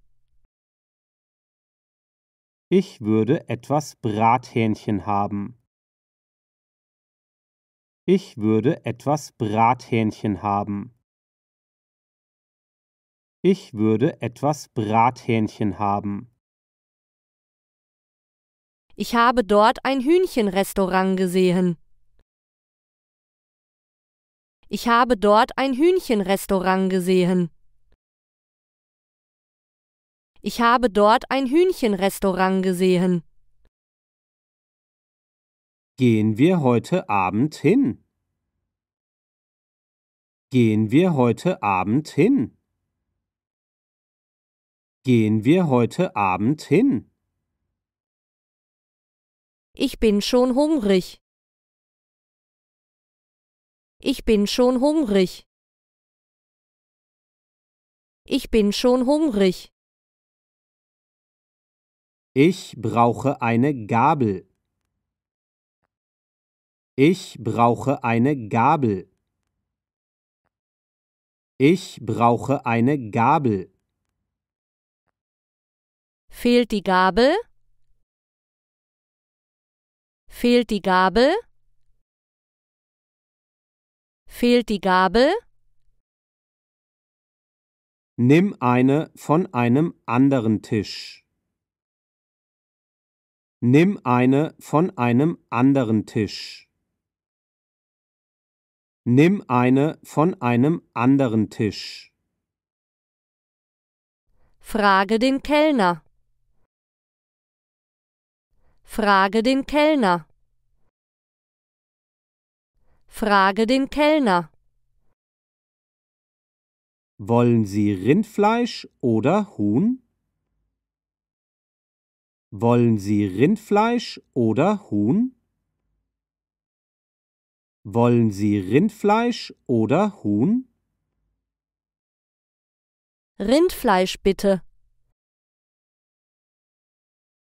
Ich würde etwas Brathähnchen haben. Ich würde etwas Brathähnchen haben. Ich würde etwas Brathähnchen haben. Ich habe dort ein Hühnchenrestaurant gesehen. Ich habe dort ein Hühnchenrestaurant gesehen. Ich habe dort ein Hühnchenrestaurant gesehen. Gehen wir heute Abend hin? Gehen wir heute Abend hin? Gehen wir heute Abend hin? Ich bin schon hungrig. Ich bin schon hungrig. Ich bin schon hungrig. Ich brauche eine Gabel. Ich brauche eine Gabel. Ich brauche eine Gabel. Fehlt die Gabel? Fehlt die Gabel? Fehlt die Gabel? Nimm eine von einem anderen Tisch. Nimm eine von einem anderen Tisch. Nimm eine von einem anderen Tisch. Frage den Kellner. Frage den Kellner. Frage den Kellner. Wollen Sie Rindfleisch oder Huhn? Wollen Sie Rindfleisch oder Huhn? Wollen Sie Rindfleisch oder Huhn? Rindfleisch bitte.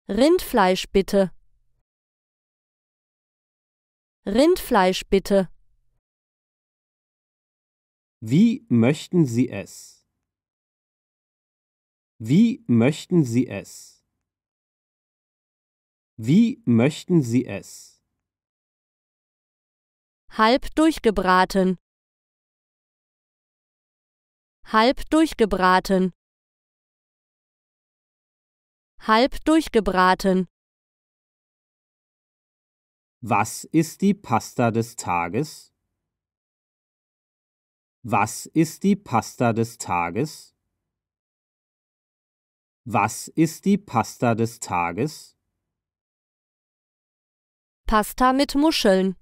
Rindfleisch bitte. Rindfleisch bitte. Wie möchten Sie es? Wie möchten Sie es? Wie möchten Sie es? Halb durchgebraten. Halb durchgebraten. Halb durchgebraten. Was ist die Pasta des Tages? Was ist die Pasta des Tages? Was ist die Pasta des Tages? Pasta mit Muscheln.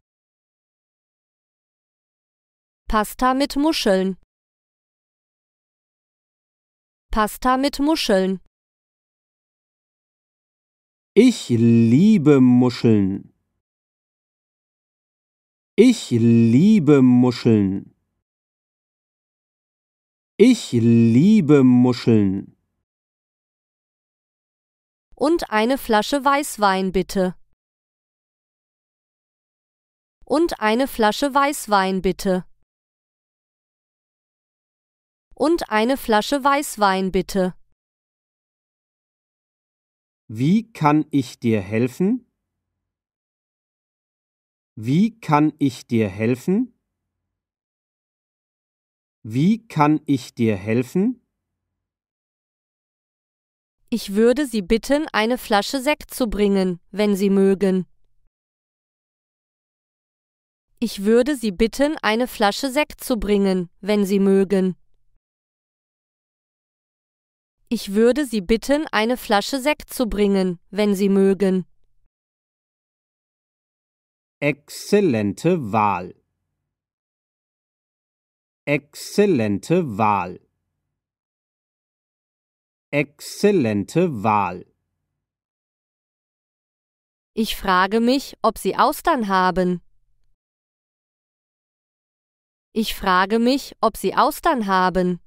Pasta mit Muscheln. Pasta mit Muscheln. Ich liebe Muscheln. Ich liebe Muscheln. Ich liebe Muscheln. Und eine Flasche Weißwein bitte. Und eine Flasche Weißwein bitte. Und eine Flasche Weißwein bitte. Wie kann ich dir helfen? Wie kann ich dir helfen? Wie kann ich dir helfen? Ich würde Sie bitten, eine Flasche Sekt zu bringen, wenn Sie mögen. Ich würde Sie bitten, eine Flasche Sekt zu bringen, wenn Sie mögen. Ich würde Sie bitten, eine Flasche Sekt zu bringen, wenn Sie mögen. Exzellente Wahl. Exzellente Wahl. Exzellente Wahl. Ich frage mich, ob Sie Austern haben. Ich frage mich, ob Sie Austern haben.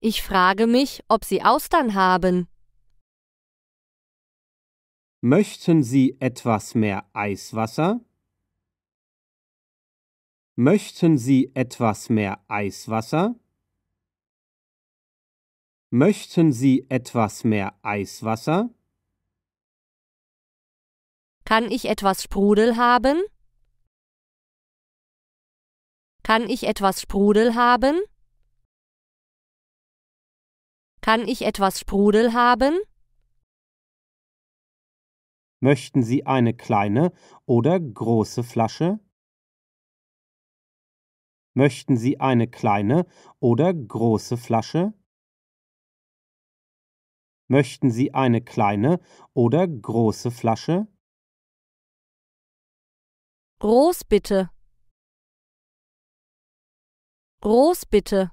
Ich frage mich, ob Sie Austern haben. Möchten Sie etwas mehr Eiswasser? Möchten Sie etwas mehr Eiswasser? Möchten Sie etwas mehr Eiswasser? Kann ich etwas Sprudel haben? Kann ich etwas Sprudel haben? Kann ich etwas Sprudel haben? Möchten Sie eine kleine oder große Flasche? Möchten Sie eine kleine oder große Flasche? Möchten Sie eine kleine oder große Flasche? Groß bitte. Groß bitte.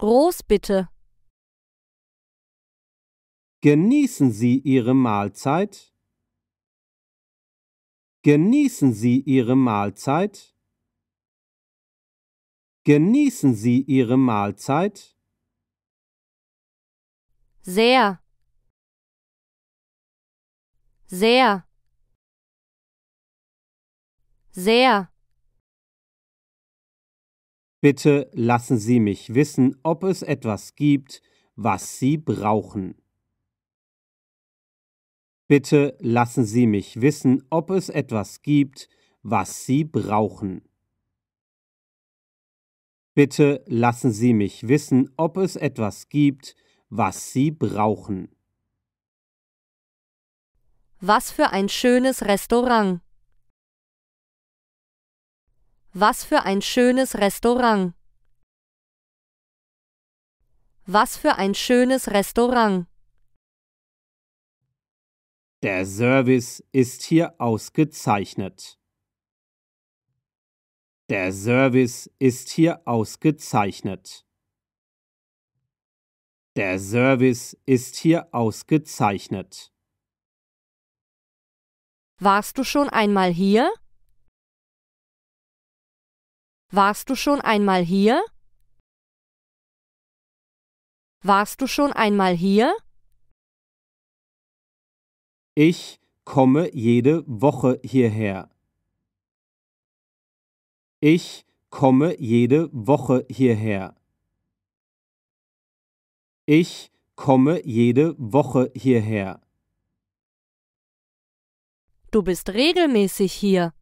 Groß bitte. Genießen Sie Ihre Mahlzeit. Genießen Sie Ihre Mahlzeit. Genießen Sie Ihre Mahlzeit. Sehr. Sehr. Sehr. Bitte lassen Sie mich wissen, ob es etwas gibt, was Sie brauchen. Bitte lassen Sie mich wissen, ob es etwas gibt, was Sie brauchen. Bitte lassen Sie mich wissen, ob es etwas gibt, was Sie brauchen. Was für ein schönes Restaurant. Was für ein schönes Restaurant. Was für ein schönes Restaurant. Der Service ist hier ausgezeichnet. Der Service ist hier ausgezeichnet. Der Service ist hier ausgezeichnet. Warst du schon einmal hier? Warst du schon einmal hier? Warst du schon einmal hier? Ich komme jede Woche hierher. Ich komme jede Woche hierher. Ich komme jede Woche hierher. Du bist regelmäßig hier.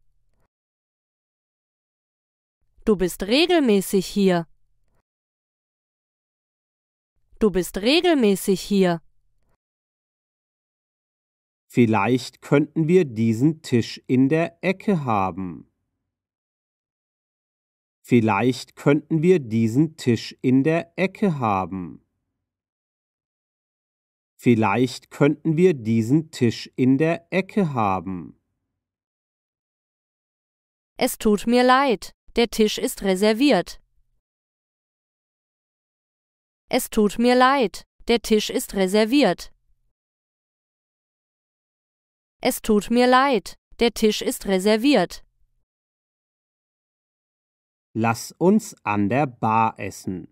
Du bist regelmäßig hier. Du bist regelmäßig hier. Vielleicht könnten wir diesen Tisch in der Ecke haben. Vielleicht könnten wir diesen Tisch in der Ecke haben. Vielleicht könnten wir diesen Tisch in der Ecke haben. Es tut mir leid, der Tisch ist reserviert. Es tut mir leid, der Tisch ist reserviert. Es tut mir leid, der Tisch ist reserviert. Lass uns an der Bar essen.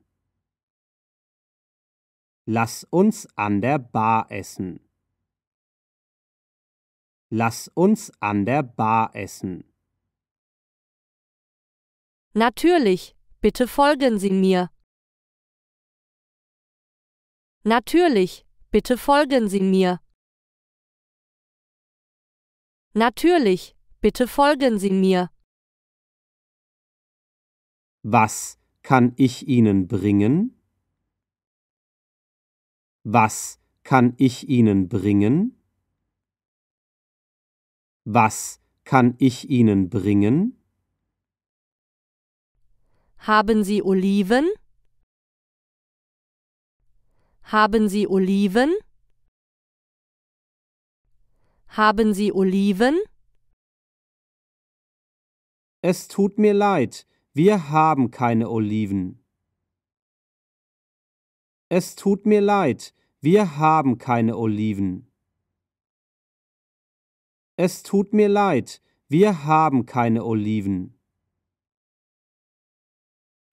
Lass uns an der Bar essen. Lass uns an der Bar essen. Natürlich, bitte folgen Sie mir. Natürlich, bitte folgen Sie mir. Natürlich, bitte folgen Sie mir. Was kann ich Ihnen bringen? Was kann ich Ihnen bringen? Was kann ich Ihnen bringen? Haben Sie Oliven? Haben Sie Oliven? Haben Sie Oliven? Es tut mir leid, wir haben keine Oliven. Es tut mir leid, wir haben keine Oliven. Es tut mir leid, wir haben keine Oliven.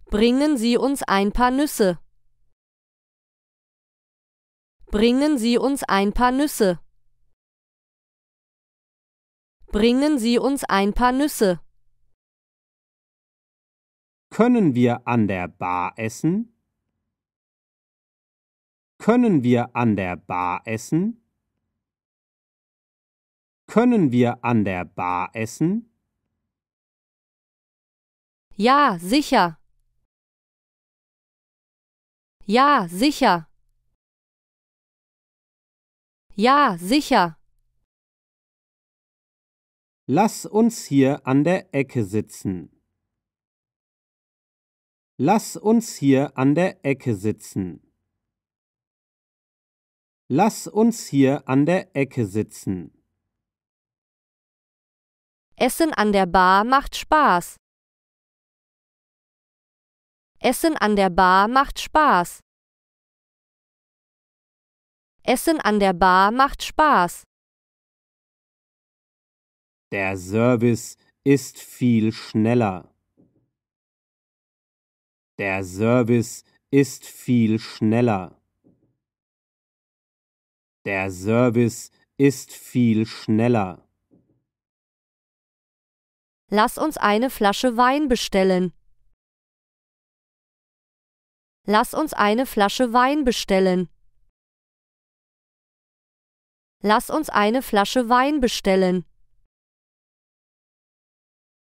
Bringen Sie uns ein paar Nüsse. Bringen Sie uns ein paar Nüsse. Bringen Sie uns ein paar Nüsse. Können wir an der Bar essen? Können wir an der Bar essen? Können wir an der Bar essen? Ja, sicher. Ja, sicher. Ja, sicher. Lass uns hier an der Ecke sitzen. Lass uns hier an der Ecke sitzen. Lass uns hier an der Ecke sitzen. Essen an der Bar macht Spaß. Essen an der Bar macht Spaß. Essen an der Bar macht Spaß. Der Service ist viel schneller. Der Service ist viel schneller. Der Service ist viel schneller. Lass uns eine Flasche Wein bestellen. Lass uns eine Flasche Wein bestellen. Lass uns eine Flasche Wein bestellen.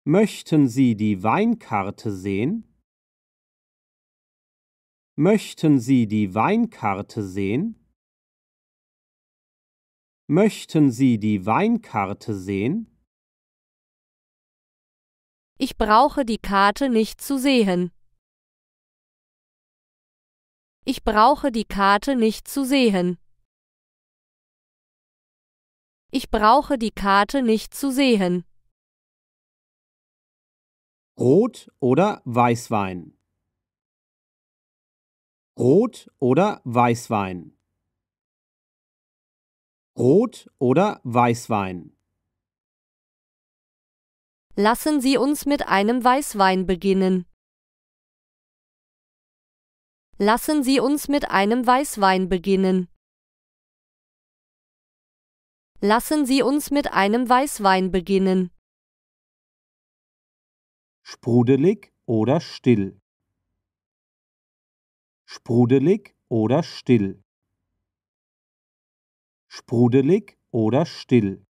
Möchten Sie die Weinkarte sehen? Möchten Sie die Weinkarte sehen? Möchten Sie die Weinkarte sehen? Ich brauche die Karte nicht zu sehen. Ich brauche die Karte nicht zu sehen. Ich brauche die Karte nicht zu sehen. Rot oder Weißwein. Rot oder Weißwein. Rot oder Weißwein. Lassen Sie uns mit einem Weißwein beginnen. Lassen Sie uns mit einem Weißwein beginnen. Lassen Sie uns mit einem Weißwein beginnen sprudelig oder still. Sprudelig oder still. Sprudelig oder still.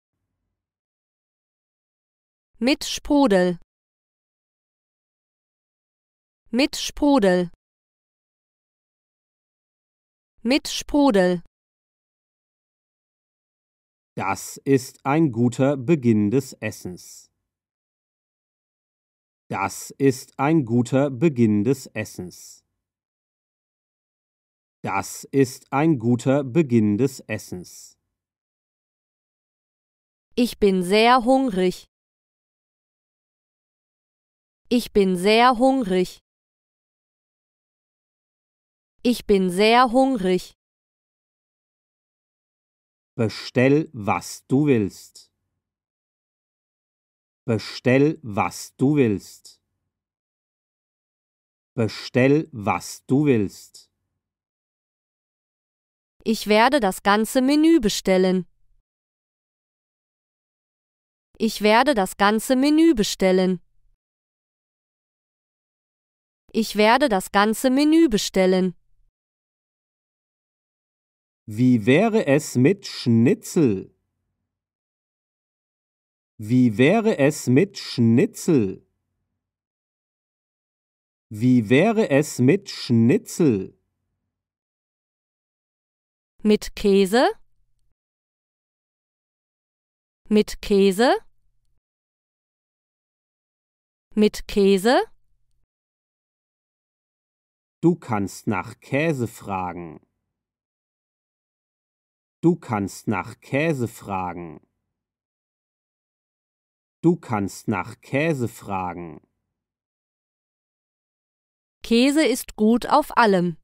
Mit Sprudel. Mit Sprudel. Mit Sprudel. Das ist ein guter Beginn des Essens. Das ist ein guter Beginn des Essens. Das ist ein guter Beginn des Essens. Ich bin sehr hungrig. Ich bin sehr hungrig. Ich bin sehr hungrig. Bestell, was du willst. Bestell, was du willst. Bestell, was du willst. Ich werde das ganze Menü bestellen. Ich werde das ganze Menü bestellen. Ich werde das ganze Menü bestellen. Wie wäre es mit Schnitzel? Wie wäre es mit Schnitzel? Wie wäre es mit Schnitzel? Mit Käse? Mit Käse? Mit Käse? Du kannst nach Käse fragen. Du kannst nach Käse fragen. Du kannst nach Käse fragen. Käse ist gut auf allem.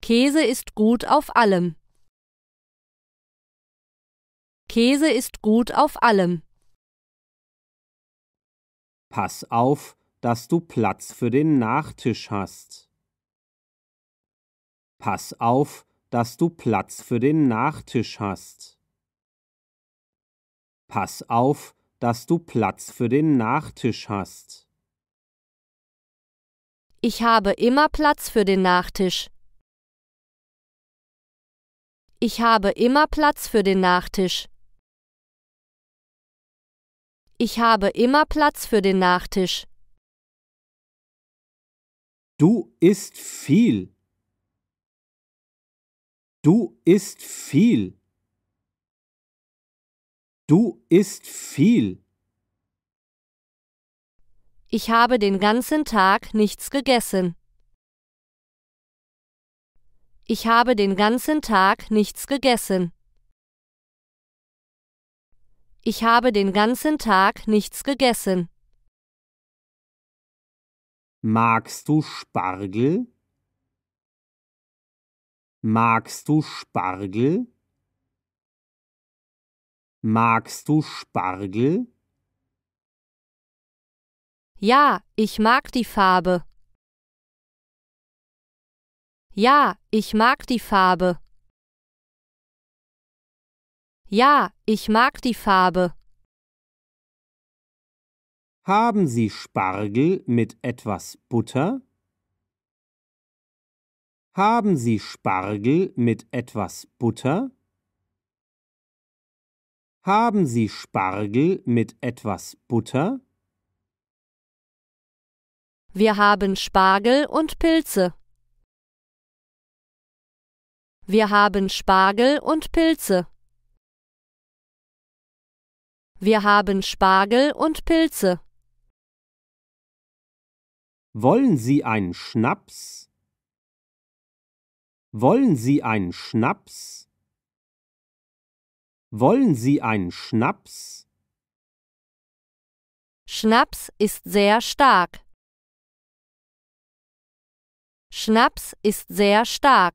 Käse ist gut auf allem. Käse ist gut auf allem. Pass auf, dass du Platz für den Nachtisch hast. Pass auf, dass du Platz für den Nachtisch hast. Pass auf, dass du Platz für den Nachtisch hast. Ich habe immer Platz für den Nachtisch. Ich habe immer Platz für den Nachtisch. Ich habe immer Platz für den Nachtisch. Du isst viel. Du isst viel. Du isst viel. Ich habe den ganzen Tag nichts gegessen. Ich habe den ganzen Tag nichts gegessen. Ich habe den ganzen Tag nichts gegessen. Magst du Spargel? Magst du Spargel? Magst du Spargel? Ja, ich mag die Farbe. Ja, ich mag die Farbe. Ja, ich mag die Farbe. Haben Sie Spargel mit etwas Butter? Haben Sie Spargel mit etwas Butter? Haben Sie Spargel mit etwas Butter? Wir haben Spargel und Pilze. Wir haben Spargel und Pilze. Wir haben Spargel und Pilze. Wollen Sie einen Schnaps? Wollen Sie einen Schnaps? Wollen Sie einen Schnaps? Schnaps ist sehr stark. Schnaps ist sehr stark.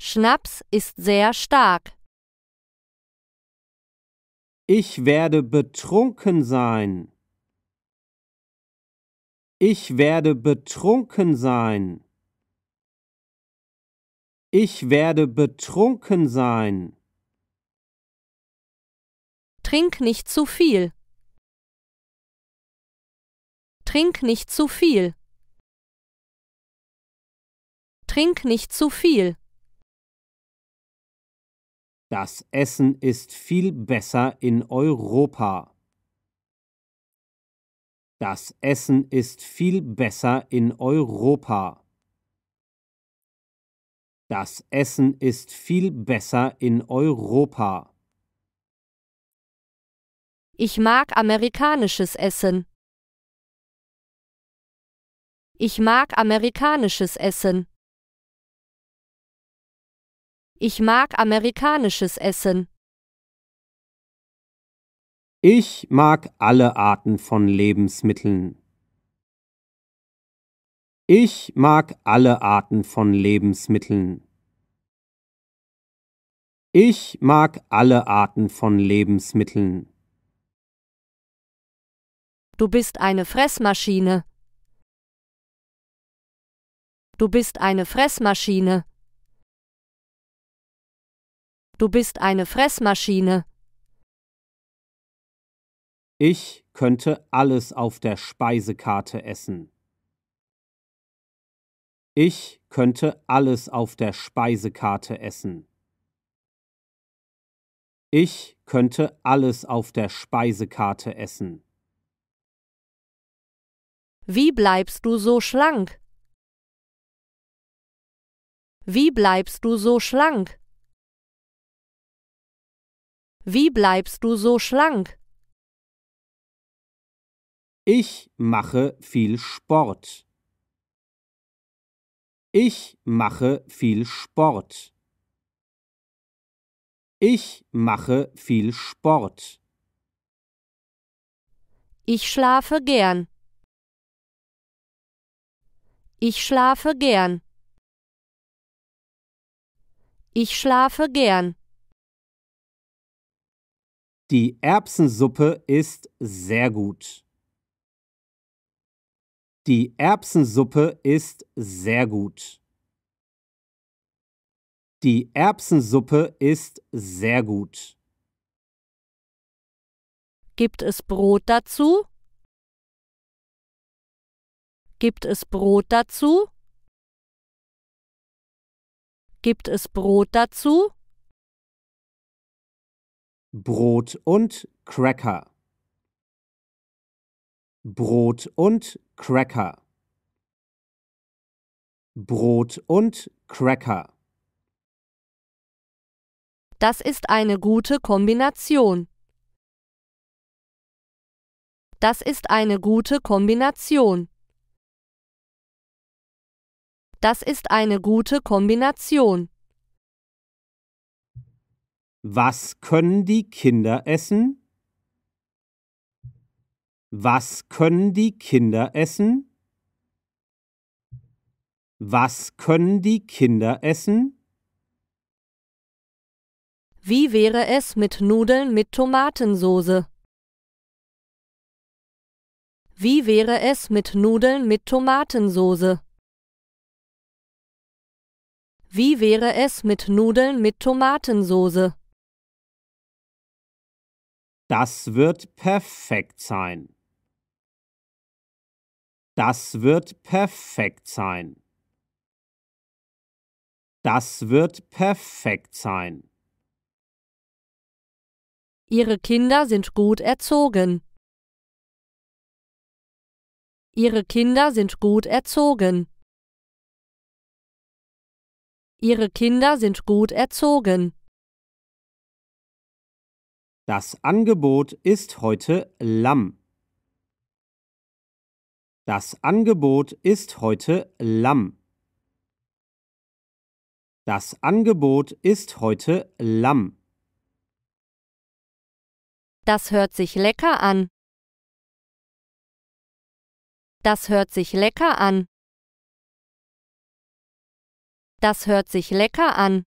Schnaps ist sehr stark. Ich werde betrunken sein. Ich werde betrunken sein. Ich werde betrunken sein. Trink nicht zu viel. Trink nicht zu viel. Trink nicht zu viel. Das Essen ist viel besser in Europa. Das Essen ist viel besser in Europa. Das Essen ist viel besser in Europa. Ich mag amerikanisches Essen. Ich mag amerikanisches Essen. Ich mag amerikanisches Essen. Ich mag alle Arten von Lebensmitteln. Ich mag alle Arten von Lebensmitteln. Ich mag alle Arten von Lebensmitteln. Du bist eine Fressmaschine. Du bist eine Fressmaschine. Du bist eine Fressmaschine. Ich könnte alles auf der Speisekarte essen. Ich könnte alles auf der Speisekarte essen. Ich könnte alles auf der Speisekarte essen. Wie bleibst du so schlank? Wie bleibst du so schlank? Wie bleibst du so schlank? Ich mache viel Sport. Ich mache viel Sport. Ich mache viel Sport. Ich schlafe gern. Ich schlafe gern. Ich schlafe gern. Die Erbsensuppe ist sehr gut. Die Erbsensuppe ist sehr gut. Die Erbsensuppe ist sehr gut. Gibt es Brot dazu? Gibt es Brot dazu? Gibt es Brot dazu? Brot und Cracker. Brot und Cracker Brot und Cracker. Das ist eine gute Kombination. Das ist eine gute Kombination. Das ist eine gute Kombination. Was können die Kinder essen? Was können die Kinder essen? Was können die Kinder essen? Wie wäre es mit Nudeln mit Tomatensoße? Wie wäre es mit Nudeln mit Tomatensoße? Wie wäre es mit Nudeln mit Tomatensoße? Das wird perfekt sein. Das wird perfekt sein. Das wird perfekt sein. Ihre Kinder sind gut erzogen. Ihre Kinder sind gut erzogen. Ihre Kinder sind gut erzogen. Das Angebot ist heute Lamm. Das Angebot ist heute Lamm. Das Angebot ist heute Lamm. Das hört sich lecker an. Das hört sich lecker an. Das hört sich lecker an.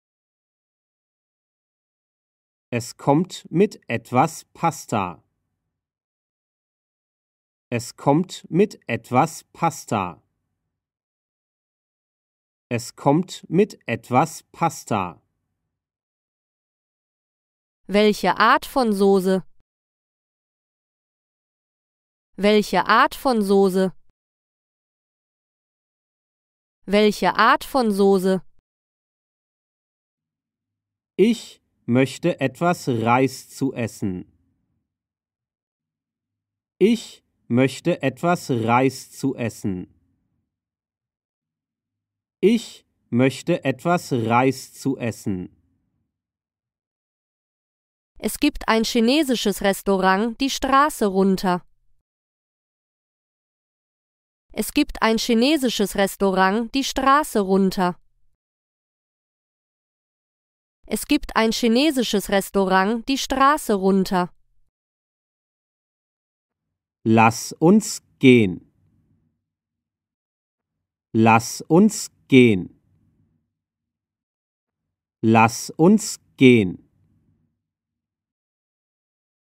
Es kommt mit etwas Pasta. Es kommt mit etwas Pasta. Es kommt mit etwas Pasta. Welche Art von Soße? Welche Art von Soße? Welche Art von Soße? Ich möchte etwas Reis zu essen. Ich möchte etwas Reis zu essen. Ich möchte etwas Reis zu essen. Es gibt ein chinesisches Restaurant die Straße runter. Es gibt ein chinesisches Restaurant die Straße runter. Es gibt ein chinesisches Restaurant die Straße runter. Lass uns gehen. Lass uns gehen. Lass uns gehen.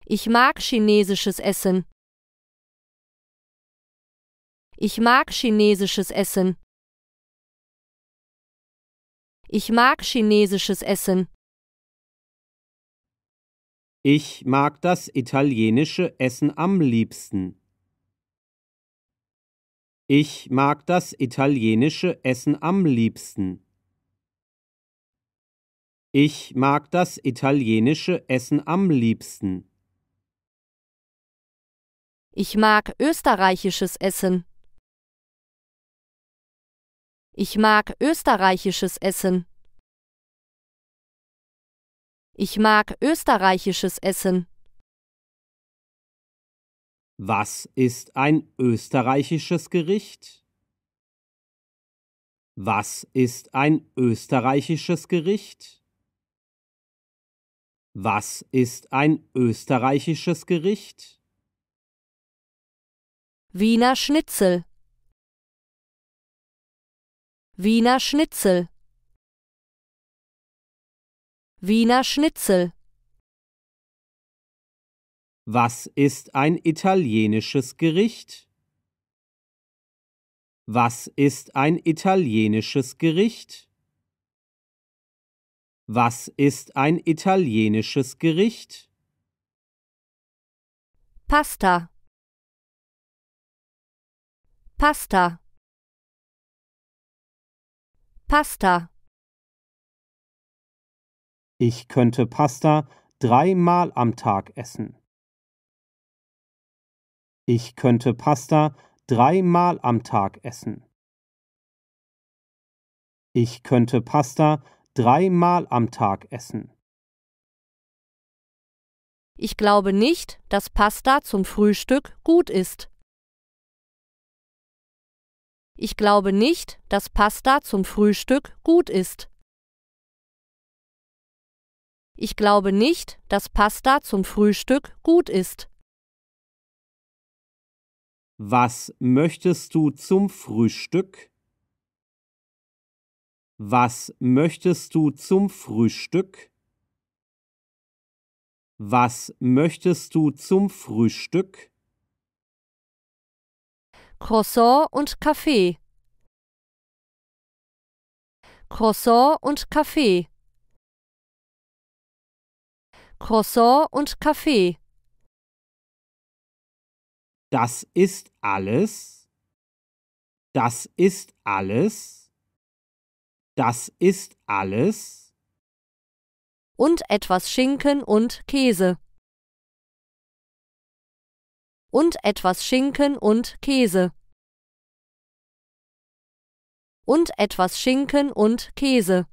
Ich mag chinesisches Essen. Ich mag chinesisches Essen. Ich mag chinesisches Essen. Ich mag das italienische Essen am liebsten. Ich mag das italienische Essen am liebsten. Ich mag das italienische Essen am liebsten. Ich mag österreichisches Essen. Ich mag österreichisches Essen. Ich mag österreichisches Essen. Was ist ein österreichisches Gericht? Was ist ein österreichisches Gericht? Was ist ein österreichisches Gericht? Wiener Schnitzel Wiener Schnitzel Wiener Schnitzel. Was ist ein italienisches Gericht? Was ist ein italienisches Gericht? Was ist ein italienisches Gericht? Pasta. Pasta. Pasta. Ich könnte Pasta dreimal am Tag essen. Ich könnte Pasta dreimal am Tag essen. Ich könnte Pasta dreimal am Tag essen. Ich glaube nicht, dass Pasta zum Frühstück gut ist. Ich glaube nicht, dass Pasta zum Frühstück gut ist. Ich glaube nicht, dass Pasta zum Frühstück gut ist. Was möchtest du zum Frühstück? Was möchtest du zum Frühstück? Was möchtest du zum Frühstück? Croissant und Kaffee. Croissant und Kaffee. Croissant und Kaffee. Das ist alles. Das ist alles. Das ist alles. Und etwas Schinken und Käse. Und etwas Schinken und Käse. Und etwas Schinken und Käse.